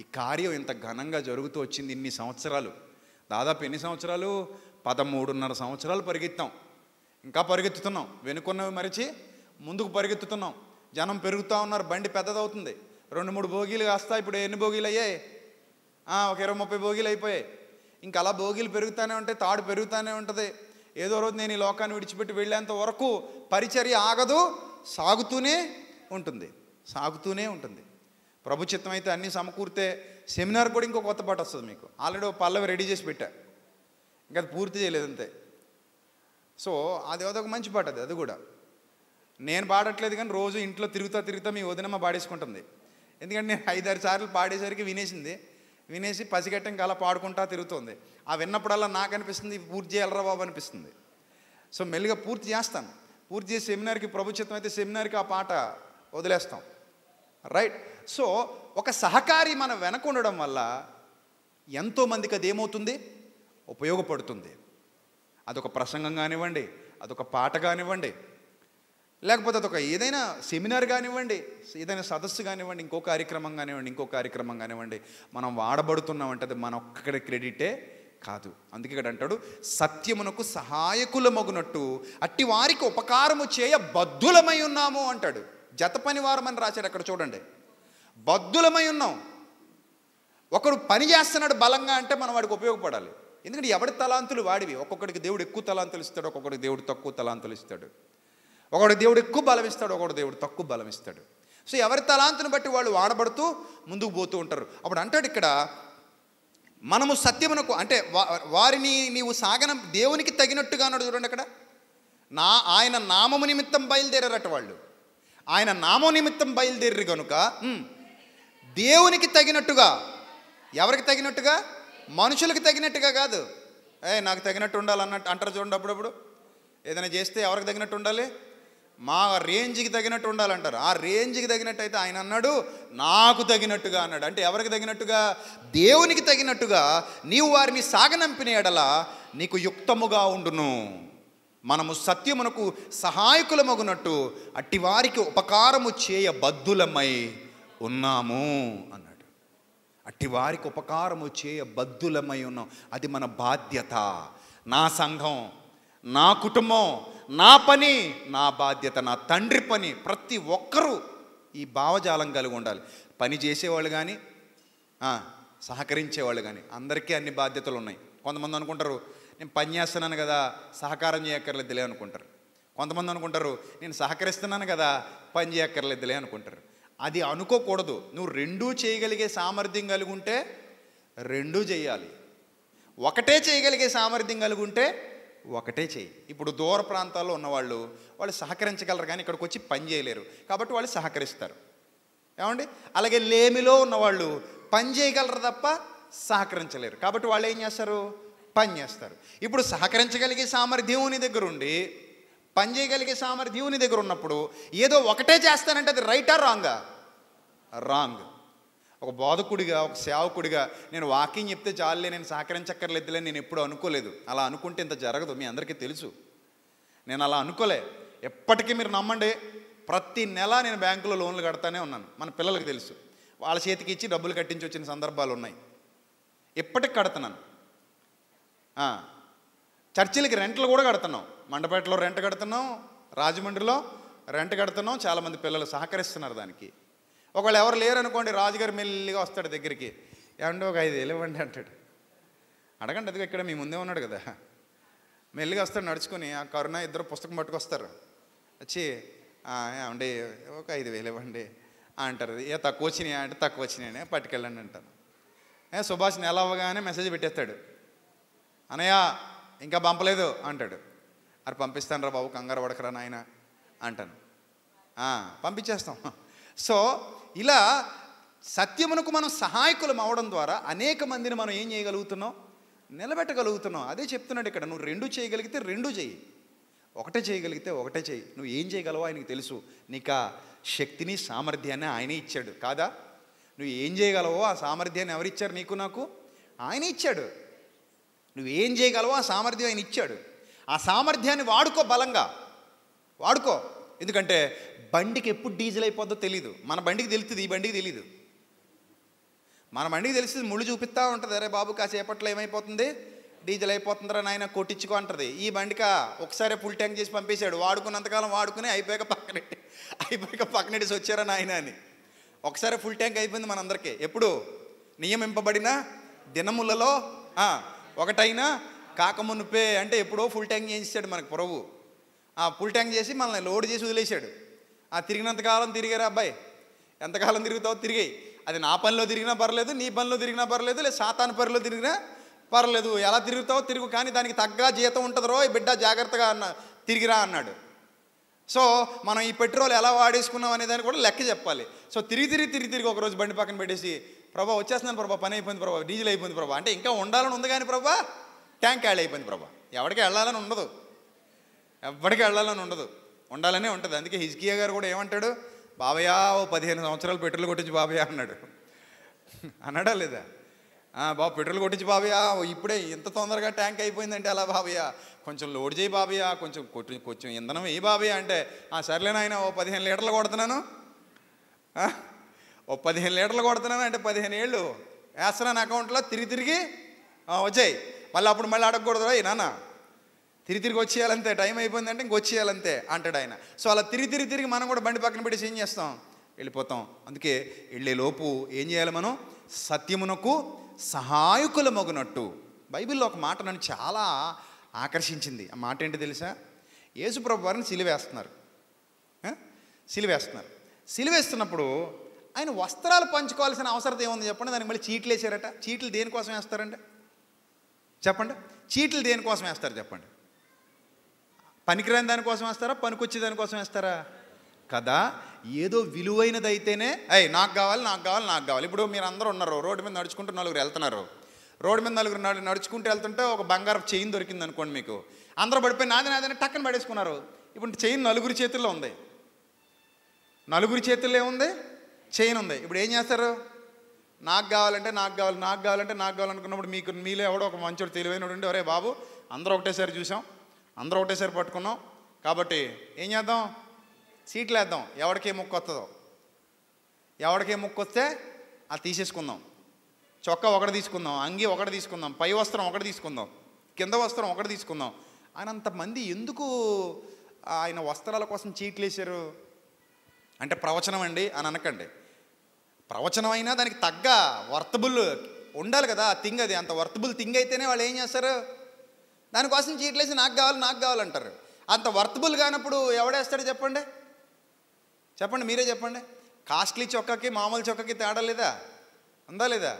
ఈ కార్యం ఇంత ఘనంగా జరుగుతూ వచ్చింది ఇన్ని సంవత్సరాలు దాదాపు ఎన్ని సంవత్సరాలు పదమూడున్నర సంవత్సరాలు పరిగెత్తాం ఇంకా పరిగెత్తుతున్నాం వెనుకున్నవి మరిచి ముందుకు పరిగెత్తుతున్నాం జనం పెరుగుతూ ఉన్నారు బండి పెద్దదవుతుంది రెండు మూడు భోగిలు కాస్తా ఇప్పుడు ఎన్ని భోగిలు అయ్యాయి ఒక ఇరవై ముప్పై భోగిలు అయిపోయాయి ఇంకా అలా భోగిలు పెరుగుతూనే ఉంటాయి తాడు పెరుగుతూనే ఉంటుంది ఏదో రోజు నేను ఈ లోకాన్ని విడిచిపెట్టి వెళ్ళేంత వరకు పరిచర్య ఆగదు సాగుతూనే ఉంటుంది సాగుతూనే ఉంటుంది ప్రభుత్వం అయితే అన్నీ సమకూర్తే సెమినార్ కూడా ఇంకో కొత్త పాట వస్తుంది మీకు ఆల్రెడీ ఒక పల్లవి రెడీ చేసి పెట్టా ఇంకా అది పూర్తి చేయలేదు అంతే సో అది ఒక మంచి పాట అది అది కూడా నేను పాడట్లేదు కానీ రోజు ఇంట్లో తిరుగుతా తిరుగుతా మీ వదినమ్మ పాడేసుకుంటుంది ఎందుకంటే నేను ఐదారు సార్లు పాడేసరికి వినేసింది వినేసి పసిగట్టం అలా పాడుకుంటా తిరుగుతుంది ఆ విన్నప్పుడల్లా నాకు అనిపిస్తుంది పూర్తి చేయాలరా బాబు అనిపిస్తుంది సో మెల్లిగా పూర్తి చేస్తాను పూర్తి చేసి సెమినార్కి ప్రభుత్వం అయితే సెమినార్కి ఆ పాట వదిలేస్తాం రైట్ సో ఒక సహకారి మనం ఉండడం వల్ల ఎంతోమందికి అది ఏమవుతుంది ఉపయోగపడుతుంది అదొక ప్రసంగం కానివ్వండి అదొక పాట కానివ్వండి లేకపోతే అదొక ఏదైనా సెమినార్ కానివ్వండి ఏదైనా సదస్సు కానివ్వండి ఇంకో కార్యక్రమం కానివ్వండి ఇంకో కార్యక్రమం కానివ్వండి మనం వాడబడుతున్నామంటే అది మన ఒక్కడ క్రెడిటే కాదు అందుకే ఇక్కడ అంటాడు సత్యమునకు సహాయకులమగునట్టు అట్టి వారికి ఉపకారము చేయ బద్దులమై ఉన్నాము అంటాడు జత పని వారమని రాశాడు అక్కడ చూడండి బద్దులమై ఉన్నాం ఒకడు పని చేస్తున్నాడు బలంగా అంటే మనం వాడికి ఉపయోగపడాలి ఎందుకంటే ఎవడి తలాంతులు వాడివి ఒక్కొక్కడికి దేవుడు ఎక్కువ తలాంతులు ఇస్తాడు ఒక్కొక్కడికి దేవుడు తక్కువ తలాంతులు ఇస్తాడు ఒకడు దేవుడు ఎక్కువ బలం ఇస్తాడు ఒకడు దేవుడు తక్కువ బలం ఇస్తాడు సో ఎవరి తలాంతుని బట్టి వాళ్ళు వాడబడుతూ ముందుకు పోతూ ఉంటారు అప్పుడు అంటాడు ఇక్కడ మనము సత్యమునకు అంటే వారిని నీవు సాగనం దేవునికి తగినట్టుగా అన్నాడు చూడండి అక్కడ నా ఆయన నామము నిమిత్తం బయలుదేరారట వాళ్ళు ఆయన నామం నిమిత్తం బయలుదేరి కనుక దేవునికి తగినట్టుగా ఎవరికి తగినట్టుగా మనుషులకు తగినట్టుగా కాదు ఏ నాకు తగినట్టు ఉండాలన్నట్టు అంటారు చూడండి అప్పుడప్పుడు ఏదైనా చేస్తే ఎవరికి తగినట్టు ఉండాలి మా రేంజ్కి తగినట్టు ఉండాలంటారు ఆ రేంజ్కి తగినట్టు అయితే ఆయన అన్నాడు నాకు తగినట్టుగా అన్నాడు అంటే ఎవరికి తగినట్టుగా దేవునికి తగినట్టుగా నీవు వారిని సాగనంపిన ఎడల నీకు యుక్తముగా ఉండును మనము సత్యమునకు సహాయకులమగునట్టు అట్టివారికి ఉపకారము చేయ బద్దులమై ఉన్నాము అన్నాడు అట్టివారికి ఉపకారము చేయ బద్దులమై ఉన్నాం అది మన బాధ్యత నా సంఘం నా కుటుంబం నా పని నా బాధ్యత నా తండ్రి పని ప్రతి ఒక్కరూ ఈ భావజాలం కలిగి ఉండాలి పని చేసేవాళ్ళు కానీ సహకరించేవాళ్ళు కానీ అందరికీ అన్ని బాధ్యతలు ఉన్నాయి కొంతమంది అనుకుంటారు నేను పని చేస్తున్నాను కదా సహకారం చేయక్కర్లేదులే అనుకుంటారు కొంతమంది అనుకుంటారు నేను సహకరిస్తున్నాను కదా పని చేయక్కర్లేదులే అనుకుంటారు అది అనుకోకూడదు నువ్వు రెండూ చేయగలిగే సామర్థ్యం కలిగి ఉంటే రెండూ చేయాలి ఒకటే చేయగలిగే సామర్థ్యం కలిగి ఉంటే ఒకటే చేయి ఇప్పుడు దూర ప్రాంతాల్లో ఉన్నవాళ్ళు వాళ్ళు సహకరించగలరు కానీ ఇక్కడికి వచ్చి పని చేయలేరు కాబట్టి వాళ్ళు సహకరిస్తారు ఏమండి అలాగే లేమిలో ఉన్నవాళ్ళు పని చేయగలరు తప్ప సహకరించలేరు కాబట్టి వాళ్ళు ఏం చేస్తారు పని చేస్తారు ఇప్పుడు సహకరించగలిగే సామర్థ్యం నీ దగ్గర ఉండి పని చేయగలిగే సామర్థ్యం దగ్గర ఉన్నప్పుడు ఏదో ఒకటే చేస్తానంటే అది రైటా రాంగా రాంగ్ ఒక బోధకుడిగా ఒక సేవకుడిగా నేను వాకింగ్ చెప్తే చాలులే నేను సహకరించక్కర్లేదులే నేను ఎప్పుడు అనుకోలేదు అలా అనుకుంటే ఇంత జరగదు మీ అందరికీ తెలుసు నేను అలా అనుకోలే ఎప్పటికీ మీరు నమ్మండి ప్రతి నెల నేను బ్యాంకులో లోన్లు కడతానే ఉన్నాను మన పిల్లలకు తెలుసు వాళ్ళ చేతికి ఇచ్చి డబ్బులు కట్టించి వచ్చిన సందర్భాలు ఉన్నాయి ఎప్పటికి కడుతున్నాను చర్చిలకి రెంట్లు కూడా కడుతున్నాం మండపేటలో రెంట్ కడుతున్నాం రాజమండ్రిలో రెంట్ కడుతున్నాం చాలామంది పిల్లలు సహకరిస్తున్నారు దానికి ఒకవేళ ఎవరు లేరనుకోండి రాజుగారు మెల్లిగా వస్తాడు దగ్గరికి ఏమండి ఒక ఐదు వేలు ఇవ్వండి అంటాడు అడగండి అదిగో ఇక్కడ మీ ముందే ఉన్నాడు కదా మెల్లిగా వస్తాడు నడుచుకుని ఆ కరుణ ఇద్దరు పుస్తకం పట్టుకొస్తారు వచ్చి ఏమండి ఒక ఐదు వేలు ఇవ్వండి అంటారు ఏ తక్కువ వచ్చినాయా అంటే తక్కువ వచ్చినాయనే పట్టుకెళ్ళండి అంటాను సుభాష్ నెల అవ్వగానే మెసేజ్ పెట్టేస్తాడు అనయ్య ఇంకా పంపలేదు అంటాడు అరే పంపిస్తాను రా బాబు కంగారు పడకరా నాయన అంటాను పంపించేస్తాం సో ఇలా సత్యమునకు మనం సహాయకులం అవడం ద్వారా అనేక మందిని మనం ఏం చేయగలుగుతున్నాం నిలబెట్టగలుగుతున్నాం అదే చెప్తున్నాడు ఇక్కడ నువ్వు రెండు చేయగలిగితే రెండు చేయి ఒకటే చేయగలిగితే ఒకటే చేయి నువ్వు ఏం చేయగలవో ఆయనకు తెలుసు నీకు ఆ శక్తిని సామర్థ్యాన్ని ఆయనే ఇచ్చాడు కాదా నువ్వు ఏం చేయగలవో ఆ సామర్థ్యాన్ని ఎవరిచ్చారు నీకు నాకు ఆయన ఇచ్చాడు నువ్వు ఏం చేయగలవో ఆ సామర్థ్యం ఆయన ఇచ్చాడు ఆ సామర్థ్యాన్ని వాడుకో బలంగా వాడుకో ఎందుకంటే బండికి ఎప్పుడు డీజిల్ అయిపోద్దో తెలియదు మన బండికి తెలుస్తుంది ఈ బండికి తెలియదు మన బండికి తెలుస్తుంది ముళ్ళు చూపిస్తూ ఉంటుంది అరే బాబు కాసేపట్లో ఏమైపోతుంది డీజిల్ అయిపోతుందిరా నాయన కొట్టించుకో అంటది ఈ బండిక ఒకసారి ఫుల్ ట్యాంక్ చేసి పంపేశాడు వాడుకున్నంతకాలం వాడుకుని అయిపోయాక పక్కన అయిపోయాక పక్కన వచ్చారా నాయన అని ఒకసారి ఫుల్ ట్యాంక్ అయిపోయింది మనందరికీ ఎప్పుడు నియమింపబడిన దినములలో ఒకటైనా కాకమునుపే అంటే ఎప్పుడో ఫుల్ ట్యాంక్ చేయించాడు మనకు ప్రభు ఆ ఫుల్ ట్యాంక్ చేసి మనల్ని లోడ్ చేసి వదిలేశాడు ఆ తిరిగినంతకాలం తిరిగారా అబ్బాయి ఎంతకాలం తిరుగుతావు తిరిగాయి అది నా పనిలో తిరిగినా పర్లేదు నీ పనిలో తిరిగినా పర్లేదు లేదు శాతాన్ పనిలో తిరిగినా పర్లేదు ఎలా తిరుగుతావో తిరుగు కానీ దానికి తగ్గ జీతం ఉంటుందో ఈ బిడ్డ జాగ్రత్తగా అన్న తిరిగిరా అన్నాడు సో మనం ఈ పెట్రోల్ ఎలా వాడేసుకున్నాం అనే దాన్ని కూడా లెక్క చెప్పాలి సో తిరిగి తిరిగి తిరిగి తిరిగి ఒకరోజు బండి పక్కన పెట్టేసి ప్రభా వచ్చేస్తున్నాను ప్రభా పని అయిపోయింది ప్రభా డీజిల్ అయిపోయింది ప్రభా అంటే ఇంకా ఉండాలని ఉంది కానీ ప్రభా ట్యాంక్ యాడ్ అయిపోయింది ప్రభా ఎవరికి వెళ్ళాలని ఉండదు ఎవరికి వెళ్ళాలని ఉండదు ఉండాలనే ఉంటుంది అందుకే హిజ్కియా గారు కూడా ఏమంటాడు బాబయ్య ఓ పదిహేను సంవత్సరాలు పెట్రోల్ కొట్టించి బాబయ్య అన్నాడు అన్నాడా లేదా బాబు పెట్రోల్ కొట్టించి బాబయ్య ఇప్పుడే ఇంత తొందరగా ట్యాంక్ అయిపోయిందంటే అలా బాబయ్య కొంచెం లోడ్ చేయి బాబయ్య కొంచెం కొట్టి కొంచెం ఇంధనం ఏ బాబయ్య అంటే ఆ సర్లే నాయన ఓ పదిహేను లీటర్లు కొడుతున్నాను ఓ పదిహేను లీటర్లు కొడుతున్నాను అంటే పదిహేను ఏళ్ళు వేస్తున్నాను అకౌంట్లో తిరిగి తిరిగి వచ్చాయి మళ్ళీ అప్పుడు మళ్ళీ అడగకూడదు నాన్న తిరిగి తిరిగి వచ్చేయాలంతే టైం అయిపోయిందంటే ఇంక వచ్చేయాలంతే అంటాడు ఆయన సో అలా తిరిగి తిరిగి తిరిగి మనం కూడా బండి పక్కన పెట్టేసి ఏం చేస్తాం వెళ్ళిపోతాం అందుకే వెళ్ళే లోపు ఏం చేయాలి మనం సత్యమునకు సహాయకుల మొగనట్టు బైబిల్లో ఒక మాట నన్ను చాలా ఆకర్షించింది ఆ మాట ఏంటి తెలుసా యేసుప్రభు వారిని సిలివేస్తున్నారు సిలివేస్తున్నారు సిలివేస్తున్నప్పుడు ఆయన వస్త్రాలు పంచుకోవాల్సిన అవసరం ఏముంది చెప్పండి దానికి మళ్ళీ చీట్లు వేసారట చీట్లు దేనికోసం వేస్తారండి చెప్పండి చీట్లు దేనికోసం వేస్తారు చెప్పండి పనికిరాని దానికోసం వేస్తారా పనికొచ్చే దానికోసం వేస్తారా కదా ఏదో విలువైనదైతేనే అయ్యి నాకు కావాలి నాకు కావాలి నాకు కావాలి ఇప్పుడు మీరు అందరూ ఉన్నారు రోడ్డు మీద నడుచుకుంటూ నలుగురు వెళ్తున్నారు రోడ్డు మీద నలుగురు నడుచుకుంటూ వెళ్తుంటే ఒక బంగారు చైన్ దొరికింది అనుకోండి మీకు అందరూ పడిపోయి నాది నాదని టక్కన పడేసుకున్నారు ఇప్పుడు చైన్ నలుగురు చేతుల్లో ఉంది నలుగురు చేతుల్లో ఏముంది చైన్ ఉంది ఇప్పుడు ఏం చేస్తారు నాకు కావాలంటే నాకు కావాలి నాకు కావాలంటే నాకు కావాలనుకున్నప్పుడు మీకు మీలో ఎవడో ఒక మంచోడు తెలివైనడు ఉండి ఒరే బాబు అందరూ ఒకటేసారి చూసాం అందరూ ఒకటేసారి పట్టుకున్నాం కాబట్టి ఏం చేద్దాం సీట్లు వేద్దాం ఎవరికి ముక్కు వస్తుందో ఎవరికి ముక్కు వస్తే అది తీసేసుకుందాం చొక్కా ఒకటి తీసుకుందాం అంగి ఒకటి తీసుకుందాం పై వస్త్రం ఒకటి తీసుకుందాం కింద వస్త్రం ఒకటి తీసుకుందాం ఆయన అంతమంది ఎందుకు ఆయన వస్త్రాల కోసం చీట్లు వేశారు అంటే ప్రవచనం అండి అని అనకండి ప్రవచనం అయినా దానికి తగ్గ వర్తబుల్ ఉండాలి కదా ఆ థింగ్ అది అంత వర్తబుల్ థింగ్ అయితేనే వాళ్ళు ఏం చేస్తారు దానికోసం చీట్లేసి నాకు కావాలి నాకు కావాలంటారు అంత వర్తబుల్ కానప్పుడు ఎవడేస్తాడు చెప్పండి చెప్పండి మీరే చెప్పండి కాస్ట్లీ చొక్కకి మామూలు చొక్కకి తేడా లేదా ఉందా లేదా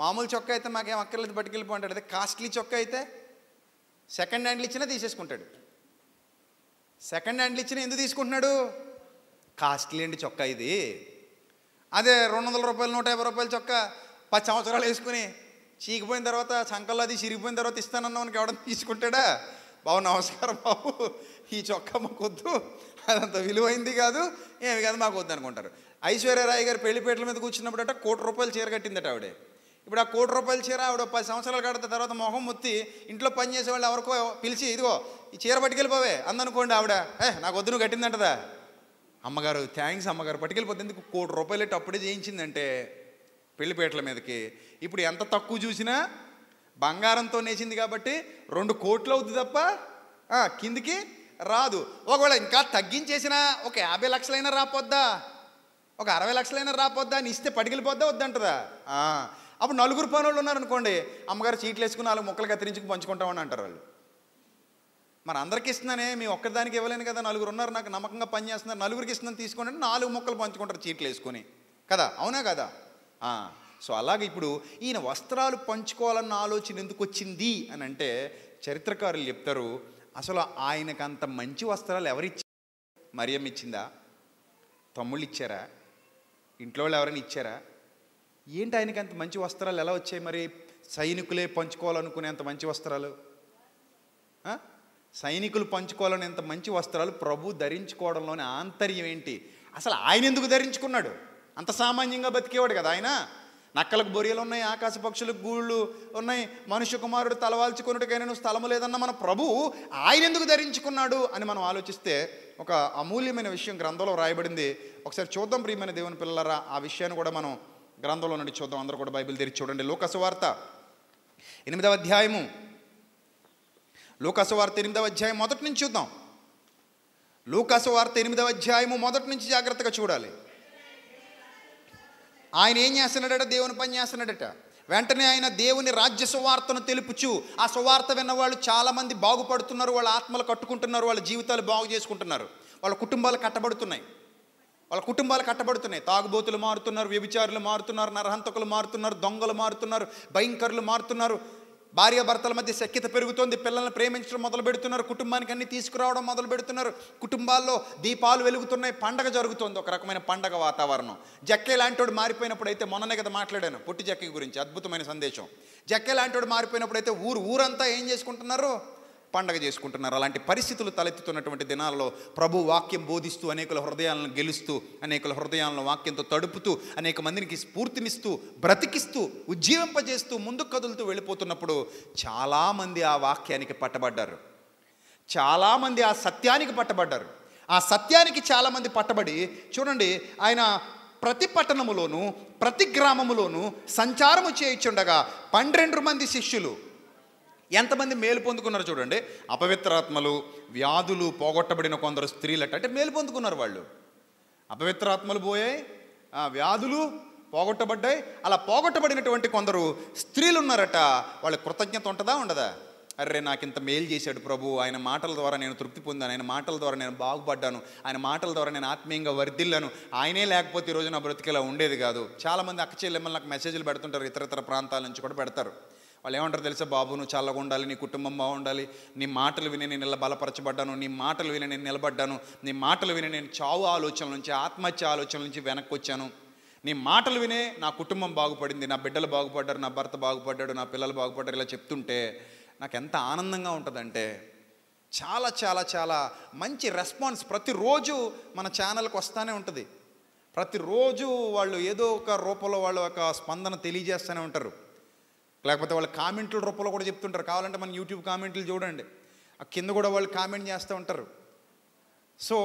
మామూలు చొక్క అయితే మాకేం అక్కర్లేదు పట్టుకెళ్ళిపోంటాడు అదే కాస్ట్లీ చొక్క అయితే సెకండ్ హ్యాండ్లు ఇచ్చినా తీసేసుకుంటాడు సెకండ్ హ్యాండ్లు ఇచ్చినా ఎందుకు తీసుకుంటున్నాడు కాస్ట్లీ అండి చొక్క ఇది అదే రెండు వందల రూపాయలు నూట యాభై రూపాయల చొక్క పది సంవత్సరాలు వేసుకుని చీకిపోయిన తర్వాత సంకల్లో అది చిరిగిపోయిన తర్వాత మనకి ఎవడన్నా తీసుకుంటాడా బాబు నమస్కారం బాబు ఈ చొక్కా మాకు వద్దు అదంత విలువైంది కాదు ఏమి కాదు మాకు వద్దు అనుకుంటారు ఐశ్వర్యరాయ్ గారు పెళ్లిపేటల మీద కూర్చున్నప్పుడు అట కోటి రూపాయలు చీర కట్టిందట ఆవిడే ఇప్పుడు ఆ కోటి రూపాయల చీర ఆవిడ పది సంవత్సరాలు కడితే తర్వాత మొహం ముత్తి ఇంట్లో పనిచేసే వాళ్ళు ఎవరికో పిలిచి ఇదిగో ఈ చీర పట్టుకెళ్ళిపోవే అందనుకోండి ఆవిడ ఏ నాకు వద్దు నువ్వు కట్టిందంటదా అమ్మగారు థ్యాంక్స్ అమ్మగారు పట్టుకెళ్ళిపోతే ఎందుకు కోటి రూపాయలు అప్పుడే చేయించిందంటే పెళ్లిపేటల మీదకి ఇప్పుడు ఎంత తక్కువ చూసినా బంగారంతో నేసింది కాబట్టి రెండు కోట్లు అవుతుంది తప్ప కిందికి రాదు ఒకవేళ ఇంకా తగ్గించేసినా ఒక యాభై లక్షలైనా రాపోద్దా ఒక అరవై లక్షలైనా రాపోద్దా అని ఇస్తే పడిగిలిపోద్దా వద్దంటదా అప్పుడు నలుగురు పనులు ఉన్నారనుకోండి అమ్మగారు చీట్లు వేసుకుని నాలుగు మొక్కలు కత్తిరించుకు పంచుకుంటామని అంటారు వాళ్ళు మరి అందరికి ఇస్తున్నానే మీ ఒక్కదానికి ఇవ్వలేను కదా నలుగురు ఉన్నారు నాకు నమ్మకంగా పనిచేస్తున్నారు నలుగురికి ఇస్తున్నాను తీసుకోండి నాలుగు మొక్కలు పంచుకుంటారు చీట్లు వేసుకొని కదా అవునా కదా సో అలాగే ఇప్పుడు ఈయన వస్త్రాలు పంచుకోవాలన్న ఆలోచన ఎందుకు వచ్చింది అని అంటే చరిత్రకారులు చెప్తారు అసలు ఆయనకు అంత మంచి వస్త్రాలు ఎవరిచ్చారు మరియం ఇచ్చిందా తమ్ముళ్ళు ఇచ్చారా ఇంట్లో వాళ్ళు ఎవరైనా ఇచ్చారా ఏంటి ఆయనకి అంత మంచి వస్త్రాలు ఎలా వచ్చాయి మరి సైనికులే పంచుకోవాలనుకునే అంత మంచి వస్త్రాలు సైనికులు పంచుకోవాలని ఎంత మంచి వస్త్రాలు ప్రభు ధరించుకోవడంలోని ఆంతర్యం ఏంటి అసలు ఆయన ఎందుకు ధరించుకున్నాడు అంత సామాన్యంగా బతికేవాడు కదా ఆయన నక్కలకు బొరియలు ఉన్నాయి ఆకాశ పక్షులకు గూళ్ళు ఉన్నాయి మనుష్య కుమారుడు తలవాల్చుకున్నట్టుకైనా స్థలము లేదన్న మన ప్రభు ఆయన ఎందుకు ధరించుకున్నాడు అని మనం ఆలోచిస్తే ఒక అమూల్యమైన విషయం గ్రంథంలో రాయబడింది ఒకసారి చూద్దాం ప్రియమైన దేవుని పిల్లలరా ఆ విషయాన్ని కూడా మనం గ్రంథంలో నుండి చూద్దాం అందరూ కూడా బైబిల్ తెరిచి చూడండి లోకసువార్త ఎనిమిదవ అధ్యాయము లోకసువార్త ఎనిమిదవ అధ్యాయం మొదటి నుంచి చూద్దాం లోకసువార్త ఎనిమిదవ అధ్యాయము మొదటి నుంచి జాగ్రత్తగా చూడాలి ఆయన ఏం చేస్తున్నాడట దేవుని పని చేస్తున్నాడట వెంటనే ఆయన దేవుని రాజ్య సువార్తను తెలుపుచు ఆ సువార్త విన్న వాళ్ళు చాలామంది బాగుపడుతున్నారు వాళ్ళ ఆత్మలు కట్టుకుంటున్నారు వాళ్ళ జీవితాలు బాగు చేసుకుంటున్నారు వాళ్ళ కుటుంబాలు కట్టబడుతున్నాయి వాళ్ళ కుటుంబాలు కట్టబడుతున్నాయి తాగుబోతులు మారుతున్నారు వ్యభిచారులు మారుతున్నారు నరహంతకులు మారుతున్నారు దొంగలు మారుతున్నారు భయంకరులు మారుతున్నారు భార్యాభర్తల మధ్య శక్యత పెరుగుతోంది పిల్లల్ని ప్రేమించడం మొదలు పెడుతున్నారు కుటుంబానికి అన్ని తీసుకురావడం మొదలు పెడుతున్నారు కుటుంబాల్లో దీపాలు వెలుగుతున్నాయి పండగ జరుగుతోంది ఒక రకమైన పండగ వాతావరణం జక్కే లాంటివాడు మారిపోయినప్పుడు అయితే మొన్ననే కదా మాట్లాడాను పుట్టి జక్కి గురించి అద్భుతమైన సందేశం జక్కే లాంటివాడు మారిపోయినప్పుడు అయితే ఊరు ఊరంతా ఏం చేసుకుంటున్నారు పండగ చేసుకుంటున్నారు అలాంటి పరిస్థితులు తలెత్తుతున్నటువంటి దినాల్లో ప్రభు వాక్యం బోధిస్తూ అనేకుల హృదయాలను గెలుస్తూ అనేకుల హృదయాలను వాక్యంతో తడుపుతూ అనేక మందికి స్ఫూర్తినిస్తూ బ్రతికిస్తూ ఉజ్జీవింపజేస్తూ ముందు కదులుతూ వెళ్ళిపోతున్నప్పుడు చాలామంది ఆ వాక్యానికి పట్టబడ్డారు చాలామంది ఆ సత్యానికి పట్టబడ్డారు ఆ సత్యానికి చాలామంది పట్టబడి చూడండి ఆయన ప్రతి పట్టణములోనూ ప్రతి గ్రామములోనూ సంచారము చేయించుండగా పన్నెండు మంది శిష్యులు ఎంతమంది మేలు పొందుకున్నారు చూడండి అపవిత్రాత్మలు వ్యాధులు పోగొట్టబడిన కొందరు స్త్రీలట అంటే మేలు పొందుకున్నారు వాళ్ళు అపవిత్రాత్మలు పోయాయి వ్యాధులు పోగొట్టబడ్డాయి అలా పోగొట్టబడినటువంటి కొందరు స్త్రీలు ఉన్నారట వాళ్ళ కృతజ్ఞత ఉంటుందా ఉండదా అరే నాకు ఇంత మేలు చేశాడు ప్రభు ఆయన మాటల ద్వారా నేను తృప్తి పొందాను ఆయన మాటల ద్వారా నేను బాగుపడ్డాను ఆయన మాటల ద్వారా నేను ఆత్మీయంగా వర్ధిల్లాను ఆయనే లేకపోతే ఈరోజు నా బ్రతికేలా ఉండేది కాదు చాలామంది అక్క చెల్లెమ్మలు నాకు మెసేజ్లు పెడుతుంటారు ఇతర ఇతర ప్రాంతాల నుంచి కూడా పెడతారు వాళ్ళు ఏమంటారు తెలుసా బాబు నువ్వు చల్లగా ఉండాలి నీ కుటుంబం బాగుండాలి నీ మాటలు విని నేను ఇలా బలపరచబడ్డాను నీ మాటలు విని నేను నిలబడ్డాను నీ మాటలు విని నేను చావు ఆలోచనల నుంచి ఆత్మహత్య ఆలోచనల నుంచి వెనక్కి వచ్చాను నీ మాటలు వినే నా కుటుంబం బాగుపడింది నా బిడ్డలు బాగుపడ్డారు నా భర్త బాగుపడ్డాడు నా పిల్లలు బాగుపడ్డారు ఇలా చెప్తుంటే నాకు ఎంత ఆనందంగా ఉంటుందంటే చాలా చాలా చాలా మంచి రెస్పాన్స్ ప్రతిరోజు మన ఛానల్కి వస్తూనే ఉంటుంది ప్రతిరోజు వాళ్ళు ఏదో ఒక రూపంలో వాళ్ళు ఒక స్పందన తెలియజేస్తూనే ఉంటారు లేకపోతే వాళ్ళు కామెంట్ల రూపంలో కూడా చెప్తుంటారు కావాలంటే మన యూట్యూబ్ కామెంట్లు చూడండి ఆ కింద కూడా వాళ్ళు కామెంట్ చేస్తూ ఉంటారు సో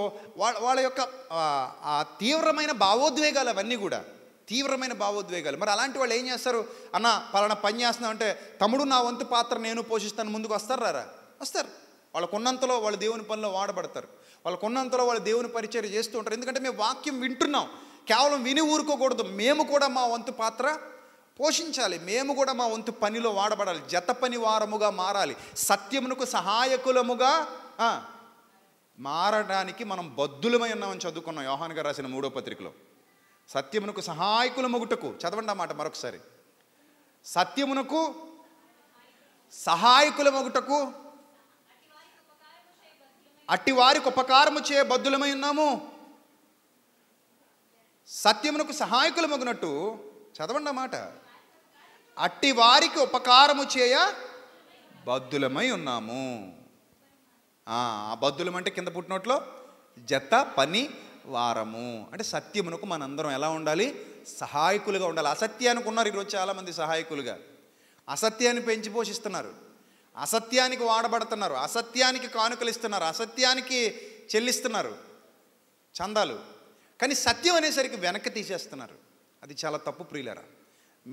వాళ్ళ వాళ్ళ యొక్క ఆ తీవ్రమైన భావోద్వేగాలు అవన్నీ కూడా తీవ్రమైన భావోద్వేగాలు మరి అలాంటి వాళ్ళు ఏం చేస్తారు అన్న పలానా పని చేస్తున్నా అంటే తమ్ముడు నా వంతు పాత్ర నేను పోషిస్తాను ముందుకు వస్తారు రారా వస్తారు వాళ్ళకున్నంతలో వాళ్ళు దేవుని పనిలో వాడబడతారు వాళ్ళకున్నంతలో వాళ్ళు దేవుని పరిచయం చేస్తూ ఉంటారు ఎందుకంటే మేము వాక్యం వింటున్నాం కేవలం విని ఊరుకోకూడదు మేము కూడా మా వంతు పాత్ర పోషించాలి మేము కూడా మా వంతు పనిలో వాడబడాలి జత పని వారముగా మారాలి సత్యమునకు సహాయకులముగా మారడానికి మనం బద్దులమై ఉన్నామని చదువుకున్నాం యోహాన్ గారు రాసిన మూడో పత్రికలో సత్యమునకు సహాయకుల మొగుటకు చదవండి అన్నమాట మరొకసారి సత్యమునకు సహాయకుల మొగుటకు అట్టి వారికి ఉపకారము చే బద్దులమై ఉన్నాము సత్యమునకు సహాయకులమగినట్టు చదవండి అన్నమాట అట్టి వారికి ఉపకారము చేయ బద్దులమై ఉన్నాము బద్దులం అంటే కింద పుట్టినట్లో జత పని వారము అంటే సత్యమునకు మనందరం ఎలా ఉండాలి సహాయకులుగా ఉండాలి అసత్యానికి ఉన్నారు ఈరోజు చాలామంది సహాయకులుగా అసత్యాన్ని పెంచి పోషిస్తున్నారు అసత్యానికి వాడబడుతున్నారు అసత్యానికి కానుకలు ఇస్తున్నారు అసత్యానికి చెల్లిస్తున్నారు చందాలు కానీ సత్యం అనేసరికి వెనక్కి తీసేస్తున్నారు అది చాలా తప్పు ప్రియులరా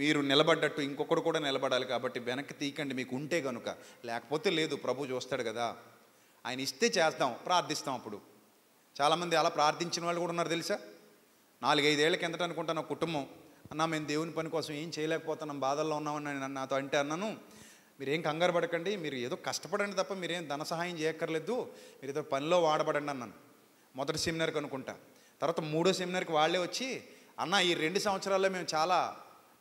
మీరు నిలబడ్డట్టు ఇంకొకడు కూడా నిలబడాలి కాబట్టి వెనక్కి తీయకండి మీకు ఉంటే కనుక లేకపోతే లేదు ప్రభు చూస్తాడు కదా ఆయన ఇస్తే చేస్తాం ప్రార్థిస్తాం అప్పుడు చాలామంది అలా ప్రార్థించిన వాళ్ళు కూడా ఉన్నారు తెలుసా నాలుగైదేళ్ల కిందట అనుకుంటాను కుటుంబం అన్నా మేము దేవుని పని కోసం ఏం చేయలేకపోతున్నాం బాధల్లో ఉన్నామని నాతో అంటే అన్నాను మీరేం కంగారు పడకండి మీరు ఏదో కష్టపడండి తప్ప మీరేం ధన సహాయం చేయక్కర్లేదు మీరు ఏదో పనిలో వాడబడండి అన్నాను మొదటి సెమినార్కి అనుకుంటా తర్వాత మూడో సెమినార్కి వాళ్ళే వచ్చి అన్న ఈ రెండు సంవత్సరాల్లో మేము చాలా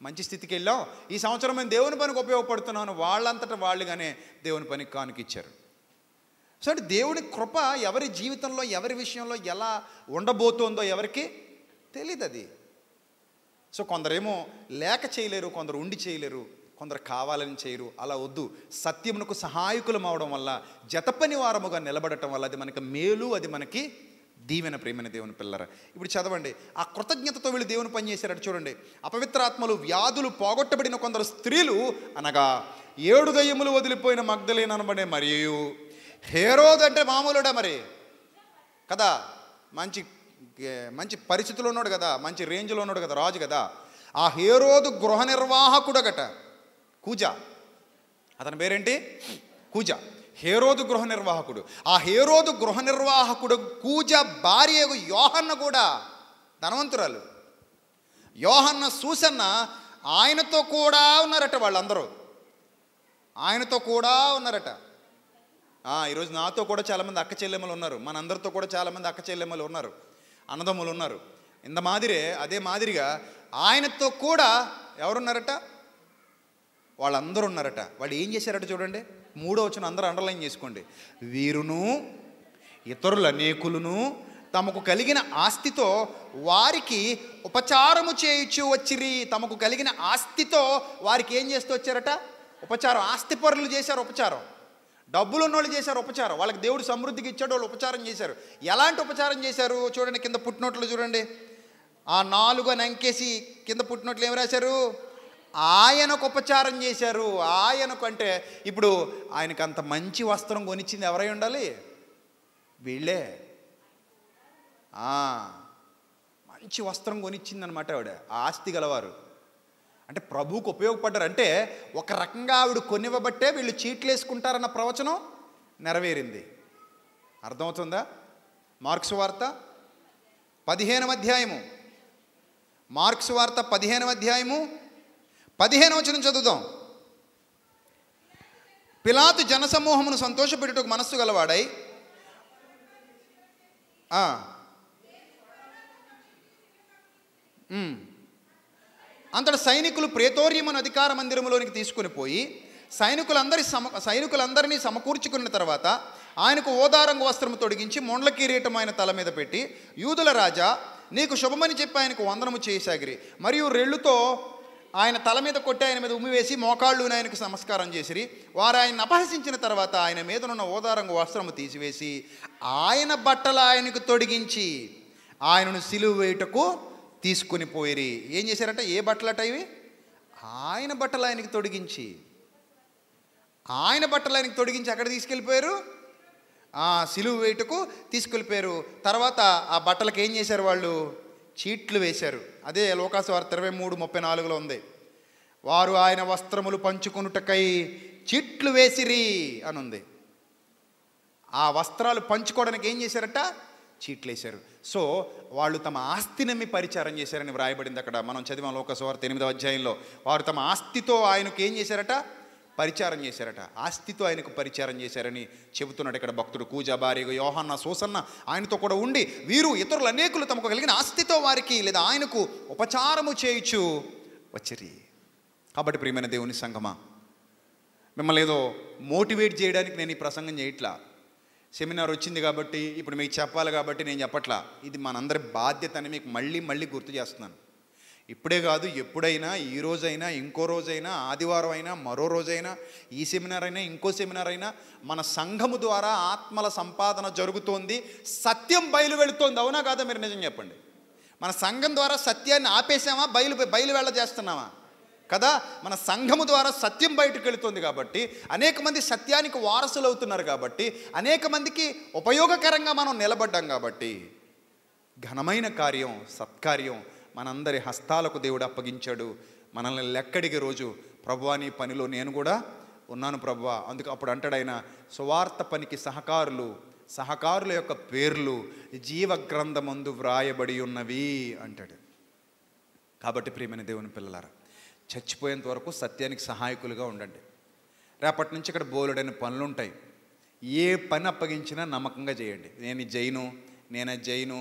మంచి స్థితికి వెళ్ళాం ఈ సంవత్సరం మేము దేవుని పనికి ఉపయోగపడుతున్నాను వాళ్ళంతటా వాళ్ళుగానే దేవుని పనికి కానుకిచ్చారు సో అంటే దేవుని కృప ఎవరి జీవితంలో ఎవరి విషయంలో ఎలా ఉండబోతుందో ఎవరికి తెలియదు అది సో కొందరేమో లేక చేయలేరు కొందరు ఉండి చేయలేరు కొందరు కావాలని చేయరు అలా వద్దు సత్యమునకు సహాయకులం అవడం వల్ల జతపని వారముగా నిలబడటం వల్ల అది మనకి మేలు అది మనకి దీవెన ప్రేమైన దేవుని పిల్లర ఇప్పుడు చదవండి ఆ కృతజ్ఞతతో వీళ్ళు దేవుని పని చూడండి అపవిత్రాత్మలు వ్యాధులు పోగొట్టబడిన కొందరు స్త్రీలు అనగా ఏడు దయ్యములు వదిలిపోయిన మగ్ధలేనబడే మరియు హేరోద్ అంటే మామూలుడా మరి కదా మంచి మంచి పరిస్థితులు ఉన్నాడు కదా మంచి రేంజ్లో ఉన్నాడు కదా రాజు కదా ఆ హేరోదు గృహ నిర్వాహకుడగట కూజ అతని పేరేంటి కూజ హేరోదు గృహ నిర్వాహకుడు ఆ హేరోదు గృహ నిర్వాహకుడు కూజ భార్య యోహన్న కూడా ధనవంతురాలు యోహన్న సూసన్న ఆయనతో కూడా ఉన్నారట వాళ్ళందరూ ఆయనతో కూడా ఉన్నారట ఈరోజు నాతో కూడా చాలామంది అక్క చెల్లెమ్మలు ఉన్నారు మనందరితో కూడా చాలామంది అక్క చెల్లెమ్మలు ఉన్నారు అన్నదమ్ములు ఉన్నారు ఇంత మాదిరే అదే మాదిరిగా ఆయనతో కూడా ఎవరున్నారట వాళ్ళందరూ ఉన్నారట వాళ్ళు ఏం చేశారట చూడండి మూడో వచ్చిన అందరూ అండర్లైన్ చేసుకోండి వీరును ఇతరుల అనేకులను తమకు కలిగిన ఆస్తితో వారికి ఉపచారము చేయొచ్చు వచ్చిరి తమకు కలిగిన ఆస్తితో వారికి ఏం చేస్తూ వచ్చారట ఉపచారం ఆస్తి పరులు చేశారు ఉపచారం డబ్బులు ఉన్నోళ్ళు చేశారు ఉపచారం వాళ్ళకి దేవుడు సమృద్ధికి ఇచ్చాడు వాళ్ళు ఉపచారం చేశారు ఎలాంటి ఉపచారం చేశారు చూడండి కింద పుట్టినోట్లు చూడండి ఆ నాలుగు అని అంకేసి కింద పుట్టినోట్లు ఏం రాశారు ఆయనకు ఉపచారం చేశారు ఆయనకు అంటే ఇప్పుడు ఆయనకు అంత మంచి వస్త్రం కొనిచ్చింది ఎవరై ఉండాలి వీళ్ళే మంచి వస్త్రం అనమాట ఆవిడ ఆస్తి గలవారు అంటే ప్రభువుకు ఉపయోగపడ్డారు అంటే ఒక రకంగా ఆవిడ కొనివ్వబట్టే వీళ్ళు చీట్లు వేసుకుంటారన్న ప్రవచనం నెరవేరింది అర్థమవుతుందా మార్క్స్ వార్త పదిహేనవ అధ్యాయము మార్క్స్ వార్త పదిహేనవ అధ్యాయము పదిహేను వచ్చిన చదువుదాం పిలాతు జనసమూహమును సంతోషపెట్టుటకు మనస్సు గలవాడై అంతట సైనికులు ప్రేతోర్యమును అధికార మందిరంలోనికి తీసుకుని పోయి సైనికులందరి సమ సైనికులందరినీ సమకూర్చుకున్న తర్వాత ఆయనకు ఓదారంగ వస్త్రము తొడిగించి మొండ్ల కిరీటం ఆయన తల మీద పెట్టి యూదుల రాజా నీకు శుభమని చెప్పి ఆయనకు వందనము చేయసాగిరి మరియు రెళ్ళుతో ఆయన తల మీద కొట్టి ఆయన మీద ఉమ్మి వేసి మోకాళ్ళు ఆయనకు నమస్కారం చేసిరి వారు ఆయన అపహసించిన తర్వాత ఆయన మీదనున్న ఓదారంగు వస్త్రము తీసివేసి ఆయన బట్టలు ఆయనకు తొడిగించి ఆయనను సిలువు వేయుటకు తీసుకుని పోయిరి ఏం చేశారంటే ఏ బట్టలట ఇవి ఆయన బట్టలు ఆయనకు తొడిగించి ఆయన బట్టలు ఆయనకు తొడిగించి అక్కడ తీసుకెళ్ళిపోయారు సిలువు వేయుటకు తీసుకెళ్ళిపోయారు తర్వాత ఆ బట్టలకు ఏం చేశారు వాళ్ళు చీట్లు వేశారు అదే లోకాసువార్త ఇరవై మూడు ముప్పై నాలుగులో ఉంది వారు ఆయన వస్త్రములు పంచుకొనుటకై చీట్లు వేసిరి ఉంది ఆ వస్త్రాలు పంచుకోవడానికి ఏం చేశారట చీట్లు వేశారు సో వాళ్ళు తమ ఆస్తినమ్మి పరిచారం చేశారని వ్రాయబడింది అక్కడ మనం చదివాం లోకసువార్త ఎనిమిదో అధ్యాయంలో వారు తమ ఆస్తితో ఆయనకు ఏం చేశారట పరిచారం చేశారట ఆస్తితో ఆయనకు పరిచారం చేశారని చెబుతున్నాడు ఇక్కడ భక్తుడు కూజా భార్య యోహన్న సోసన్న ఆయనతో కూడా ఉండి వీరు ఇతరులు అనేకులు తమకు కలిగిన ఆస్తితో వారికి లేదా ఆయనకు ఉపచారము చేయొచ్చు వచ్చిరి కాబట్టి ప్రియమైన దేవుని సంగమా మిమ్మల్ని ఏదో మోటివేట్ చేయడానికి నేను ఈ ప్రసంగం చేయట్లా సెమినార్ వచ్చింది కాబట్టి ఇప్పుడు మీకు చెప్పాలి కాబట్టి నేను చెప్పట్లా ఇది మనందరి బాధ్యత అని మీకు మళ్ళీ మళ్ళీ గుర్తు చేస్తున్నాను ఇప్పుడే కాదు ఎప్పుడైనా ఈ రోజైనా ఇంకో రోజైనా ఆదివారం అయినా మరో రోజైనా ఈ సెమినార్ అయినా ఇంకో సెమినార్ అయినా మన సంఘము ద్వారా ఆత్మల సంపాదన జరుగుతోంది సత్యం బయలు వెళుతోంది అవునా కాదా మీరు నిజం చెప్పండి మన సంఘం ద్వారా సత్యాన్ని ఆపేసామా బయలు బయలు వెళ్ళ చేస్తున్నామా కదా మన సంఘము ద్వారా సత్యం బయటకు వెళుతుంది కాబట్టి అనేక మంది సత్యానికి వారసులు అవుతున్నారు కాబట్టి అనేక మందికి ఉపయోగకరంగా మనం నిలబడ్డాం కాబట్టి ఘనమైన కార్యం సత్కార్యం మనందరి హస్తాలకు దేవుడు అప్పగించాడు మనల్ని లెక్కడికి రోజు ప్రభువా పనిలో నేను కూడా ఉన్నాను ప్రభువా అందుకు అప్పుడు అంటాడు ఆయన సువార్త పనికి సహకారులు సహకారుల యొక్క పేర్లు జీవ గ్రంథమందు వ్రాయబడి ఉన్నవి అంటాడు కాబట్టి ప్రియమైన దేవుని పిల్లలారా చచ్చిపోయేంత వరకు సత్యానికి సహాయకులుగా ఉండండి రేపటి నుంచి ఇక్కడ బోలుడైన పనులు ఉంటాయి ఏ పని అప్పగించినా నమ్మకంగా చేయండి నేను జైను నేనే జైను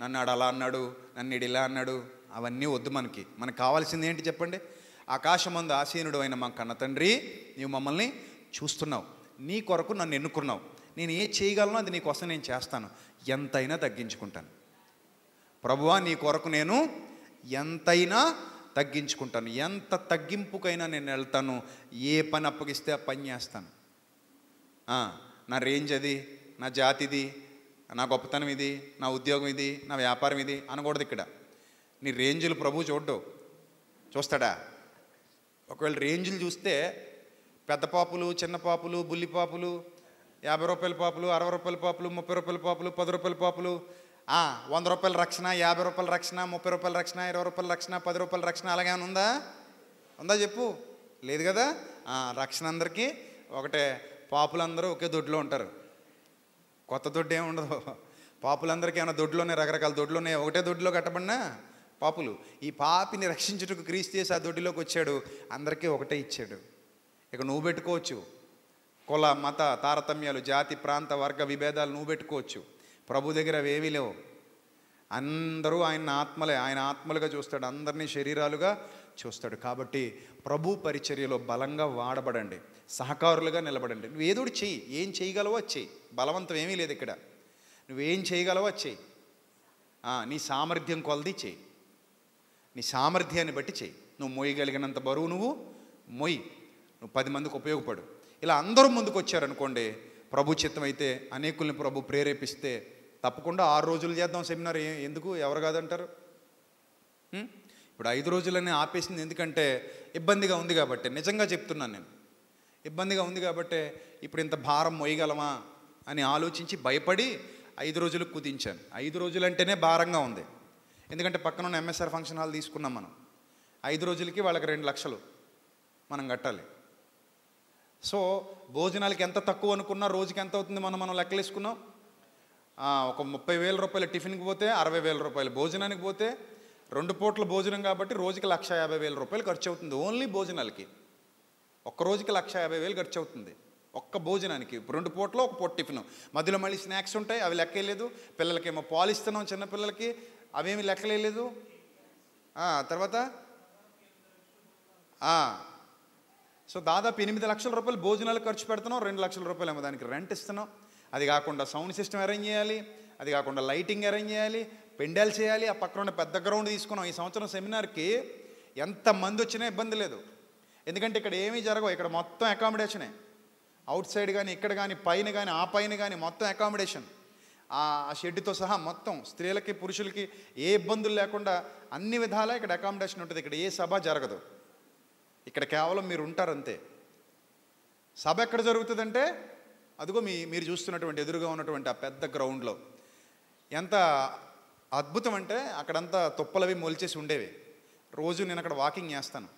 నన్ను అలా అన్నాడు నన్ను ఇడిలా అన్నాడు అవన్నీ వద్దు మనకి మనకు కావాల్సింది ఏంటి చెప్పండి ఆకాశమందు ఆసీనుడు అయిన మా కన్న తండ్రి నీవు మమ్మల్ని చూస్తున్నావు నీ కొరకు నన్ను ఎన్నుకున్నావు నేను ఏ చేయగలను అది నీ కోసం నేను చేస్తాను ఎంతైనా తగ్గించుకుంటాను ప్రభువా నీ కొరకు నేను ఎంతైనా తగ్గించుకుంటాను ఎంత తగ్గింపుకైనా నేను వెళ్తాను ఏ పని అప్పగిస్తే ఆ పని చేస్తాను నా రేంజ్ అది నా జాతిది నా గొప్పతనం ఇది నా ఉద్యోగం ఇది నా వ్యాపారం ఇది అనకూడదు ఇక్కడ నీ రేంజులు ప్రభు చూడ్డు చూస్తాడా ఒకవేళ రేంజులు చూస్తే పెద్ద పాపులు చిన్న పాపులు బుల్లి పాపులు యాభై రూపాయల పాపులు అరవై రూపాయల పాపులు ముప్పై రూపాయల పాపులు పది రూపాయల పాపులు వంద రూపాయల రక్షణ యాభై రూపాయల రక్షణ ముప్పై రూపాయల రక్షణ ఇరవై రూపాయల రక్షణ పది రూపాయల రక్షణ అలాగే ఉందా ఉందా చెప్పు లేదు కదా రక్షణ అందరికీ ఒకటే పాపులందరూ ఒకే దొడ్లో ఉంటారు కొత్త దొడ్డు ఏమి ఉండదు పాపులందరికీ ఏమైనా దొడ్లోనే రకరకాల దొడ్లోనే ఒకటే దొడ్లో కట్టబడినా పాపులు ఈ పాపిని రక్షించుటకు క్రీస్తు చేసి ఆ దొడ్డిలోకి వచ్చాడు అందరికీ ఒకటే ఇచ్చాడు ఇక నువ్వు పెట్టుకోవచ్చు కుల మత తారతమ్యాలు జాతి ప్రాంత వర్గ విభేదాలు నువ్వు పెట్టుకోవచ్చు ప్రభు దగ్గర అవేమీ లేవు అందరూ ఆయన ఆత్మలే ఆయన ఆత్మలుగా చూస్తాడు అందరినీ శరీరాలుగా చూస్తాడు కాబట్టి ప్రభు పరిచర్యలో బలంగా వాడబడండి సహకారులుగా నిలబడండి నువ్వు ఏదోటి చెయ్యి ఏం చేయగలవో చెయ్యి బలవంతం ఏమీ లేదు ఇక్కడ నువ్వేం చేయగలవో చెయ్యి నీ సామర్థ్యం కొలది చెయ్యి నీ సామర్థ్యాన్ని బట్టి చేయి నువ్వు మోయగలిగినంత బరువు నువ్వు మొయ్యి నువ్వు పది మందికి ఉపయోగపడు ఇలా అందరూ ముందుకు వచ్చారనుకోండి ప్రభు చిత్తం అయితే అనేకుల్ని ప్రభు ప్రేరేపిస్తే తప్పకుండా ఆరు రోజులు చేద్దాం సెమినార్ ఎందుకు ఎవరు కాదంటారు ఇప్పుడు ఐదు రోజులని ఆపేసింది ఎందుకంటే ఇబ్బందిగా ఉంది కాబట్టి నిజంగా చెప్తున్నాను నేను ఇబ్బందిగా ఉంది కాబట్టి ఇప్పుడు ఇంత భారం మొయ్యగలమా అని ఆలోచించి భయపడి ఐదు రోజులు కుదించాను ఐదు రోజులు అంటేనే భారంగా ఉంది ఎందుకంటే పక్కన ఉన్న ఎంఎస్ఆర్ ఫంక్షన్ హాల్ తీసుకున్నాం మనం ఐదు రోజులకి వాళ్ళకి రెండు లక్షలు మనం కట్టాలి సో భోజనాలకి ఎంత తక్కువ అనుకున్నా రోజుకి ఎంత అవుతుంది మనం మనం లెక్కలేసుకున్నాం ఒక ముప్పై వేల రూపాయలు టిఫిన్కి పోతే అరవై వేల రూపాయలు భోజనానికి పోతే రెండు పూట్ల భోజనం కాబట్టి రోజుకి లక్ష యాభై వేల రూపాయలు ఖర్చు అవుతుంది ఓన్లీ భోజనాలకి ఒక్క రోజుకి లక్ష యాభై వేలు ఖర్చు అవుతుంది ఒక్క భోజనానికి రెండు పూట్ల ఒక పూట టిఫిన్ మధ్యలో మళ్ళీ స్నాక్స్ ఉంటాయి అవి లెక్కేయలేదు పిల్లలకేమో పాలు ఇస్తున్నాం చిన్నపిల్లలకి అవేమి లెక్కలేదు తర్వాత సో దాదాపు ఎనిమిది లక్షల రూపాయలు భోజనాలు ఖర్చు పెడుతున్నాం రెండు లక్షల రూపాయలు ఏమో దానికి రెంట్ ఇస్తున్నాం అది కాకుండా సౌండ్ సిస్టమ్ అరేంజ్ చేయాలి అది కాకుండా లైటింగ్ అరేంజ్ చేయాలి పెండాలు చేయాలి ఆ పక్కన ఉన్న పెద్ద గ్రౌండ్ తీసుకున్నాం ఈ సంవత్సరం సెమినార్కి ఎంతమంది వచ్చినా ఇబ్బంది లేదు ఎందుకంటే ఇక్కడ ఏమీ జరగవు ఇక్కడ మొత్తం అకామిడేషనే అవుట్ సైడ్ కానీ ఇక్కడ కానీ పైన కానీ ఆ పైన కానీ మొత్తం అకామిడేషన్ ఆ షెడ్తో సహా మొత్తం స్త్రీలకి పురుషులకి ఏ ఇబ్బందులు లేకుండా అన్ని విధాలా ఇక్కడ అకామిడేషన్ ఉంటుంది ఇక్కడ ఏ సభ జరగదు ఇక్కడ కేవలం మీరు ఉంటారంతే సభ ఎక్కడ జరుగుతుందంటే అదిగో మీ మీరు చూస్తున్నటువంటి ఎదురుగా ఉన్నటువంటి ఆ పెద్ద గ్రౌండ్లో ఎంత అద్భుతం అంటే అక్కడంతా తుప్పలవి మొలిచేసి ఉండేవి రోజు నేను అక్కడ వాకింగ్ చేస్తాను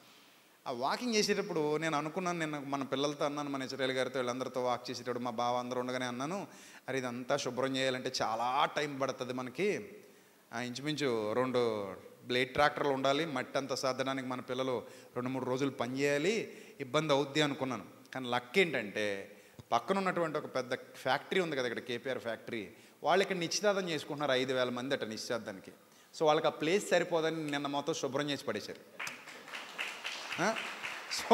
ఆ వాకింగ్ చేసేటప్పుడు నేను అనుకున్నాను నేను మన పిల్లలతో అన్నాను మన ఇచరేల్ గారితో వీళ్ళందరితో వాక్ చేసేటప్పుడు మా బావ అందరూ ఉండగానే అన్నాను అరే ఇదంతా శుభ్రం చేయాలంటే చాలా టైం పడుతుంది మనకి ఇంచుమించు రెండు బ్లేడ్ ట్రాక్టర్లు ఉండాలి మట్టి అంతా సాధడానికి మన పిల్లలు రెండు మూడు రోజులు పనిచేయాలి ఇబ్బంది అవుద్ది అనుకున్నాను కానీ లక్ ఏంటంటే పక్కన ఉన్నటువంటి ఒక పెద్ద ఫ్యాక్టరీ ఉంది కదా ఇక్కడ కేపీఆర్ ఫ్యాక్టరీ వాళ్ళు ఇక్కడ నిశ్చితార్థం చేసుకుంటున్నారు ఐదు వేల మంది అట నిశ్చితార్థానికి సో వాళ్ళకి ఆ ప్లేస్ సరిపోదని నిన్న మొత్తం శుభ్రం చేసి పడేశారు సో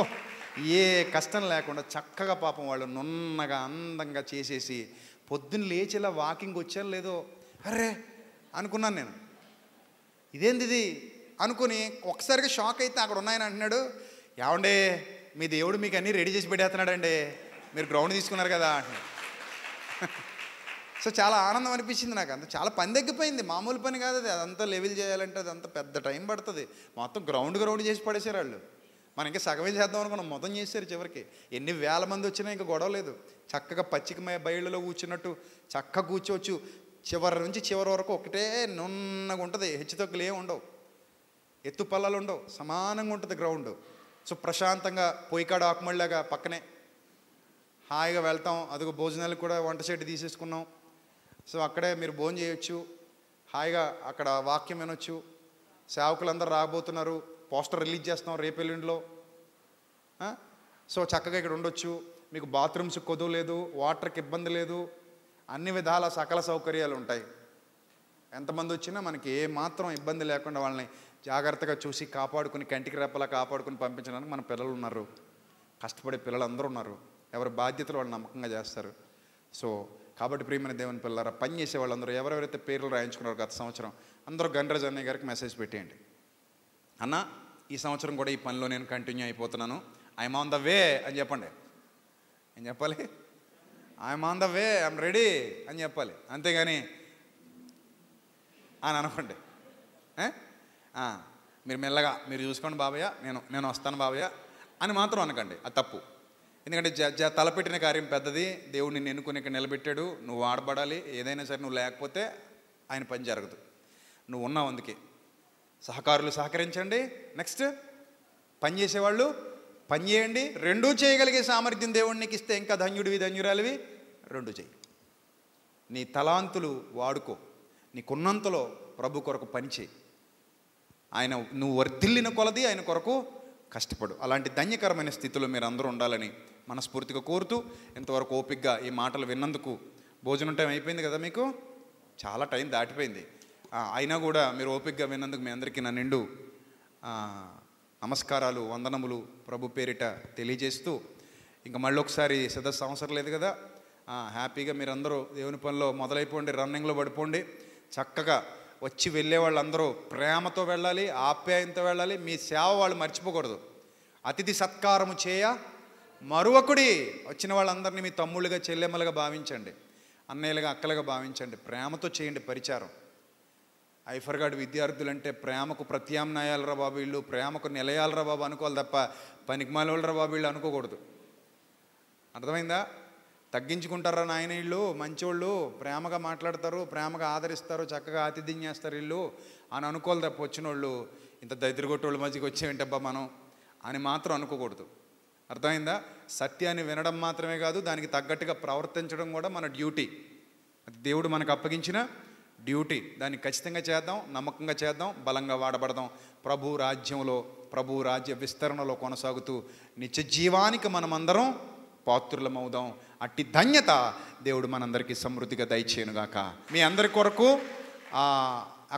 ఏ కష్టం లేకుండా చక్కగా పాపం వాళ్ళు నున్నగా అందంగా చేసేసి పొద్దున్న లేచేలా వాకింగ్ వచ్చాను లేదో అరే అనుకున్నాను నేను ఇదేంది ఇది అనుకుని ఒకసారిగా షాక్ అయితే అక్కడ ఉన్నాయని అంటున్నాడు ఏమండే మీ దేవుడు మీకు అన్నీ రెడీ చేసి పెట్టేస్తున్నాడండి మీరు గ్రౌండ్ తీసుకున్నారు కదా అంటున్నాడు సో చాలా ఆనందం అనిపించింది నాకు అంత చాలా పని తగ్గిపోయింది మామూలు పని కాదు అది అదంతా లెవెల్ చేయాలంటే అదంతా పెద్ద టైం పడుతుంది మొత్తం గ్రౌండ్ గ్రౌండ్ చేసి పడేసారు వాళ్ళు మనం ఇంకా సగమే చేద్దాం అనుకున్నాం మొత్తం చేశారు చివరికి ఎన్ని వేల మంది వచ్చినా ఇంకా గొడవ లేదు చక్కగా పచ్చిక బయళ్ళలో కూర్చున్నట్టు చక్కగా కూర్చోవచ్చు చివరి నుంచి చివరి వరకు ఒకటే నున్నగా ఉంటుంది హెచ్చుతగ్గులు ఏమి ఉండవు ఎత్తు పల్లలు ఉండవు సమానంగా ఉంటుంది గ్రౌండ్ సో ప్రశాంతంగా పొయ్యికాడు ఆకుమళ్ళగా పక్కనే హాయిగా వెళ్తాం అదిగో భోజనాలు కూడా వంట సెట్ తీసేసుకున్నాం సో అక్కడే మీరు భోజనం చేయొచ్చు హాయిగా అక్కడ వాక్యం వినొచ్చు సేవకులందరూ రాబోతున్నారు పోస్టర్ రిలీజ్ చేస్తాం రేపు ఎల్లుండిలో సో చక్కగా ఇక్కడ ఉండొచ్చు మీకు బాత్రూమ్స్ కొదువు లేదు వాటర్కి ఇబ్బంది లేదు అన్ని విధాల సకల సౌకర్యాలు ఉంటాయి ఎంతమంది వచ్చినా మనకి ఏ మాత్రం ఇబ్బంది లేకుండా వాళ్ళని జాగ్రత్తగా చూసి కాపాడుకుని కంటికి రెప్పలా కాపాడుకుని పంపించడానికి మన పిల్లలు ఉన్నారు కష్టపడే పిల్లలు అందరూ ఉన్నారు ఎవరి బాధ్యతలు వాళ్ళు నమ్మకంగా చేస్తారు సో కాబట్టి ప్రియమైన దేవుని పిల్లరా చేసే వాళ్ళందరూ ఎవరెవరైతే పేర్లు రాయించుకున్నారు గత సంవత్సరం అందరూ గణరాజ్ అన్నయ్య గారికి మెసేజ్ పెట్టేయండి అన్న ఈ సంవత్సరం కూడా ఈ పనిలో నేను కంటిన్యూ అయిపోతున్నాను ఐఎమ్ ఆన్ ద వే అని చెప్పండి ఏం చెప్పాలి I'm on the way I'm ready అని చెప్పాలి అంతేగాని అని అనుకోండి మీరు మెల్లగా మీరు చూసుకోండి బాబయ్య నేను నేను వస్తాను బాబయ్య అని మాత్రం అనకండి అది తప్పు ఎందుకంటే జ జ తలపెట్టిన కార్యం పెద్దది దేవుడు నిన్ను ఎన్నుకుని ఇక్కడ నిలబెట్టాడు నువ్వు ఆడబడాలి ఏదైనా సరే నువ్వు లేకపోతే ఆయన పని జరగదు నువ్వు ఉన్నావు అందుకే సహకారులు సహకరించండి నెక్స్ట్ పనిచేసేవాళ్ళు పని చేయండి రెండూ చేయగలిగే సామర్థ్యం దేవుడికి ఇస్తే ఇంకా ధన్యుడివి ధన్యురాలివి రెండు చేయి నీ తలాంతులు వాడుకో నీకున్నంతలో ప్రభు కొరకు పనిచేయి ఆయన నువ్వు వర్ధిల్లిన కొలది ఆయన కొరకు కష్టపడు అలాంటి ధన్యకరమైన స్థితిలో మీరు అందరూ ఉండాలని మనస్ఫూర్తిగా కోరుతూ ఇంతవరకు ఓపిక్గా ఈ మాటలు విన్నందుకు భోజనం టైం అయిపోయింది కదా మీకు చాలా టైం దాటిపోయింది అయినా కూడా మీరు ఓపికగా విన్నందుకు మీ అందరికీ నా నిండు నమస్కారాలు వందనములు ప్రభు పేరిట తెలియజేస్తూ ఇంకా మళ్ళీ ఒకసారి సదస్సు అవసరం లేదు కదా హ్యాపీగా మీరందరూ దేవుని పనిలో మొదలైపోండి రన్నింగ్లో పడిపోండి చక్కగా వచ్చి వెళ్ళే వాళ్ళందరూ ప్రేమతో వెళ్ళాలి ఆప్యాయంతో వెళ్ళాలి మీ సేవ వాళ్ళు మర్చిపోకూడదు అతిథి సత్కారము చేయ మరొకడి వచ్చిన వాళ్ళందరినీ మీ తమ్ముళ్ళుగా చెల్లెమ్మలుగా భావించండి అన్నయ్యలుగా అక్కలుగా భావించండి ప్రేమతో చేయండి పరిచారం ఐఫర్గాడు విద్యార్థులు అంటే ప్రేమకు ప్రత్యామ్నాయాలరా బాబు వీళ్ళు ప్రేమకు నిలయాలరా బాబు అనుకోవాలి తప్ప రా బాబు వీళ్ళు అనుకోకూడదు అర్థమైందా తగ్గించుకుంటారా నాయన వీళ్ళు మంచోళ్ళు ప్రేమగా మాట్లాడతారు ప్రేమగా ఆదరిస్తారు చక్కగా ఆతిథ్యం చేస్తారు వీళ్ళు అని అనుకోవాలి తప్ప వచ్చిన వాళ్ళు ఇంత దరిద్రగొట్టోళ్ళ మధ్యకి వచ్చేవింటబ్బా మనం అని మాత్రం అనుకోకూడదు అర్థమైందా సత్యాన్ని వినడం మాత్రమే కాదు దానికి తగ్గట్టుగా ప్రవర్తించడం కూడా మన డ్యూటీ దేవుడు మనకు అప్పగించిన డ్యూటీ దాన్ని ఖచ్చితంగా చేద్దాం నమ్మకంగా చేద్దాం బలంగా వాడబడదాం ప్రభు రాజ్యంలో ప్రభు రాజ్య విస్తరణలో కొనసాగుతూ నిత్య జీవానికి మనమందరం పాత్రులమవుదాం అట్టి ధన్యత దేవుడు మనందరికీ సమృద్ధిగా దయచేయనుగాక మీ అందరి కొరకు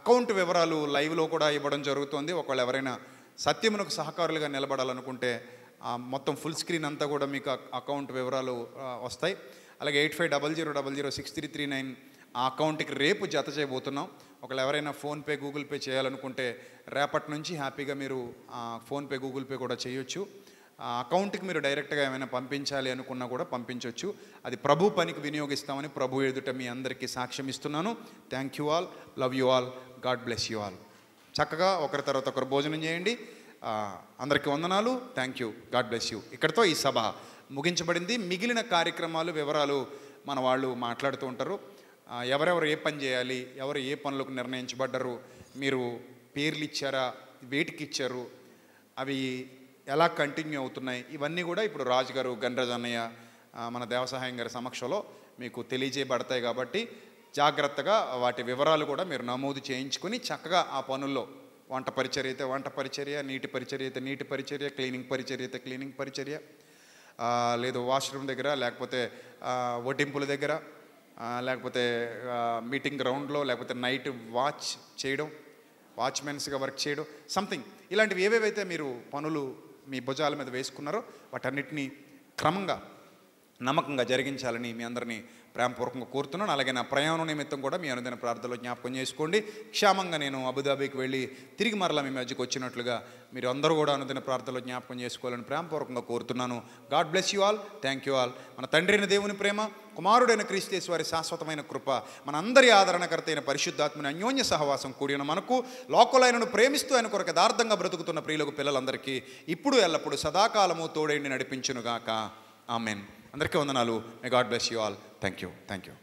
అకౌంట్ వివరాలు లైవ్లో కూడా ఇవ్వడం జరుగుతుంది ఒకవేళ ఎవరైనా సత్యమునకు సహకారులుగా నిలబడాలనుకుంటే మొత్తం ఫుల్ స్క్రీన్ అంతా కూడా మీకు అకౌంట్ వివరాలు వస్తాయి అలాగే eight five double zero double zero six three three nine ఆ అకౌంట్కి రేపు జత చేయబోతున్నాం ఒకవేళ ఎవరైనా ఫోన్పే గూగుల్ పే చేయాలనుకుంటే రేపటి నుంచి హ్యాపీగా మీరు ఫోన్పే గూగుల్ పే కూడా చేయొచ్చు ఆ అకౌంట్కి మీరు డైరెక్ట్గా ఏమైనా పంపించాలి అనుకున్నా కూడా పంపించవచ్చు అది ప్రభు పనికి వినియోగిస్తామని ప్రభు ఎదుట మీ అందరికీ సాక్ష్యం ఇస్తున్నాను thank you all love you all God bless you all చక్కగా ఒకరి తర్వాత ఒకరు భోజనం చేయండి అందరికి వందనాలు thank you God bless you ఇక్కడితో ఈ సభ ముగించబడింది మిగిలిన కార్యక్రమాలు వివరాలు మన వాళ్ళు మాట్లాడుతూ ఉంటారు ఎవరెవరు ఏ పని చేయాలి ఎవరు ఏ పనులకు నిర్ణయించబడ్డరు మీరు పేర్లు ఇచ్చారా వేటికి ఇచ్చారు అవి ఎలా కంటిన్యూ అవుతున్నాయి ఇవన్నీ కూడా ఇప్పుడు రాజుగారు గన్రాజ్ అన్నయ్య మన దేవసహాయం గారి సమక్షంలో మీకు తెలియజేయబడతాయి కాబట్టి జాగ్రత్తగా వాటి వివరాలు కూడా మీరు నమోదు చేయించుకుని చక్కగా ఆ పనుల్లో వంట పరిచర్య అయితే వంట పరిచర్య నీటి పరిచర్య అయితే నీటి పరిచర్య క్లీనింగ్ పరిచర్య అయితే క్లీనింగ్ పరిచర్య లేదు వాష్రూమ్ దగ్గర లేకపోతే వడ్డింపుల దగ్గర లేకపోతే మీటింగ్ గ్రౌండ్లో లేకపోతే నైట్ వాచ్ చేయడం వాచ్మెన్స్గా వర్క్ చేయడం సంథింగ్ ఇలాంటివి ఏవేవైతే మీరు పనులు మీ భుజాల మీద వేసుకున్నారో వాటన్నిటినీ క్రమంగా నమ్మకంగా జరిగించాలని మీ అందరినీ ప్రేమపూర్వకంగా కోరుతున్నాను అలాగే నా ప్రయాణం నిమిత్తం కూడా మీ అనుదిన ప్రార్థనలో జ్ఞాపకం చేసుకోండి క్షేమంగా నేను అబుదాబీకి వెళ్ళి తిరిగి మరలా మీ మధ్యకు వచ్చినట్లుగా మీరు అందరూ కూడా అనుదిన ప్రార్థనలో జ్ఞాపకం చేసుకోవాలని ప్రేమపూర్వకంగా కోరుతున్నాను God bless you all thank you all మన తండ్రిని దేవుని ప్రేమ కుమారుడైన క్రీస్తేశ్వరి శాశ్వతమైన కృప మనందరి ఆదరణకర్త అయిన పరిశుద్ధాత్మని అన్యోన్య సహవాసం కూడిన మనకు లోకలైనను ప్రేమిస్తూ ఆయన కొరకు యదార్థంగా బ్రతుకుతున్న ప్రియులకు పిల్లలందరికీ ఇప్పుడు ఎల్లప్పుడు సదాకాలము తోడైండి నడిపించునుగాక ఆమెన్ అందరికీ వందనాలు may God bless you all thank you thank you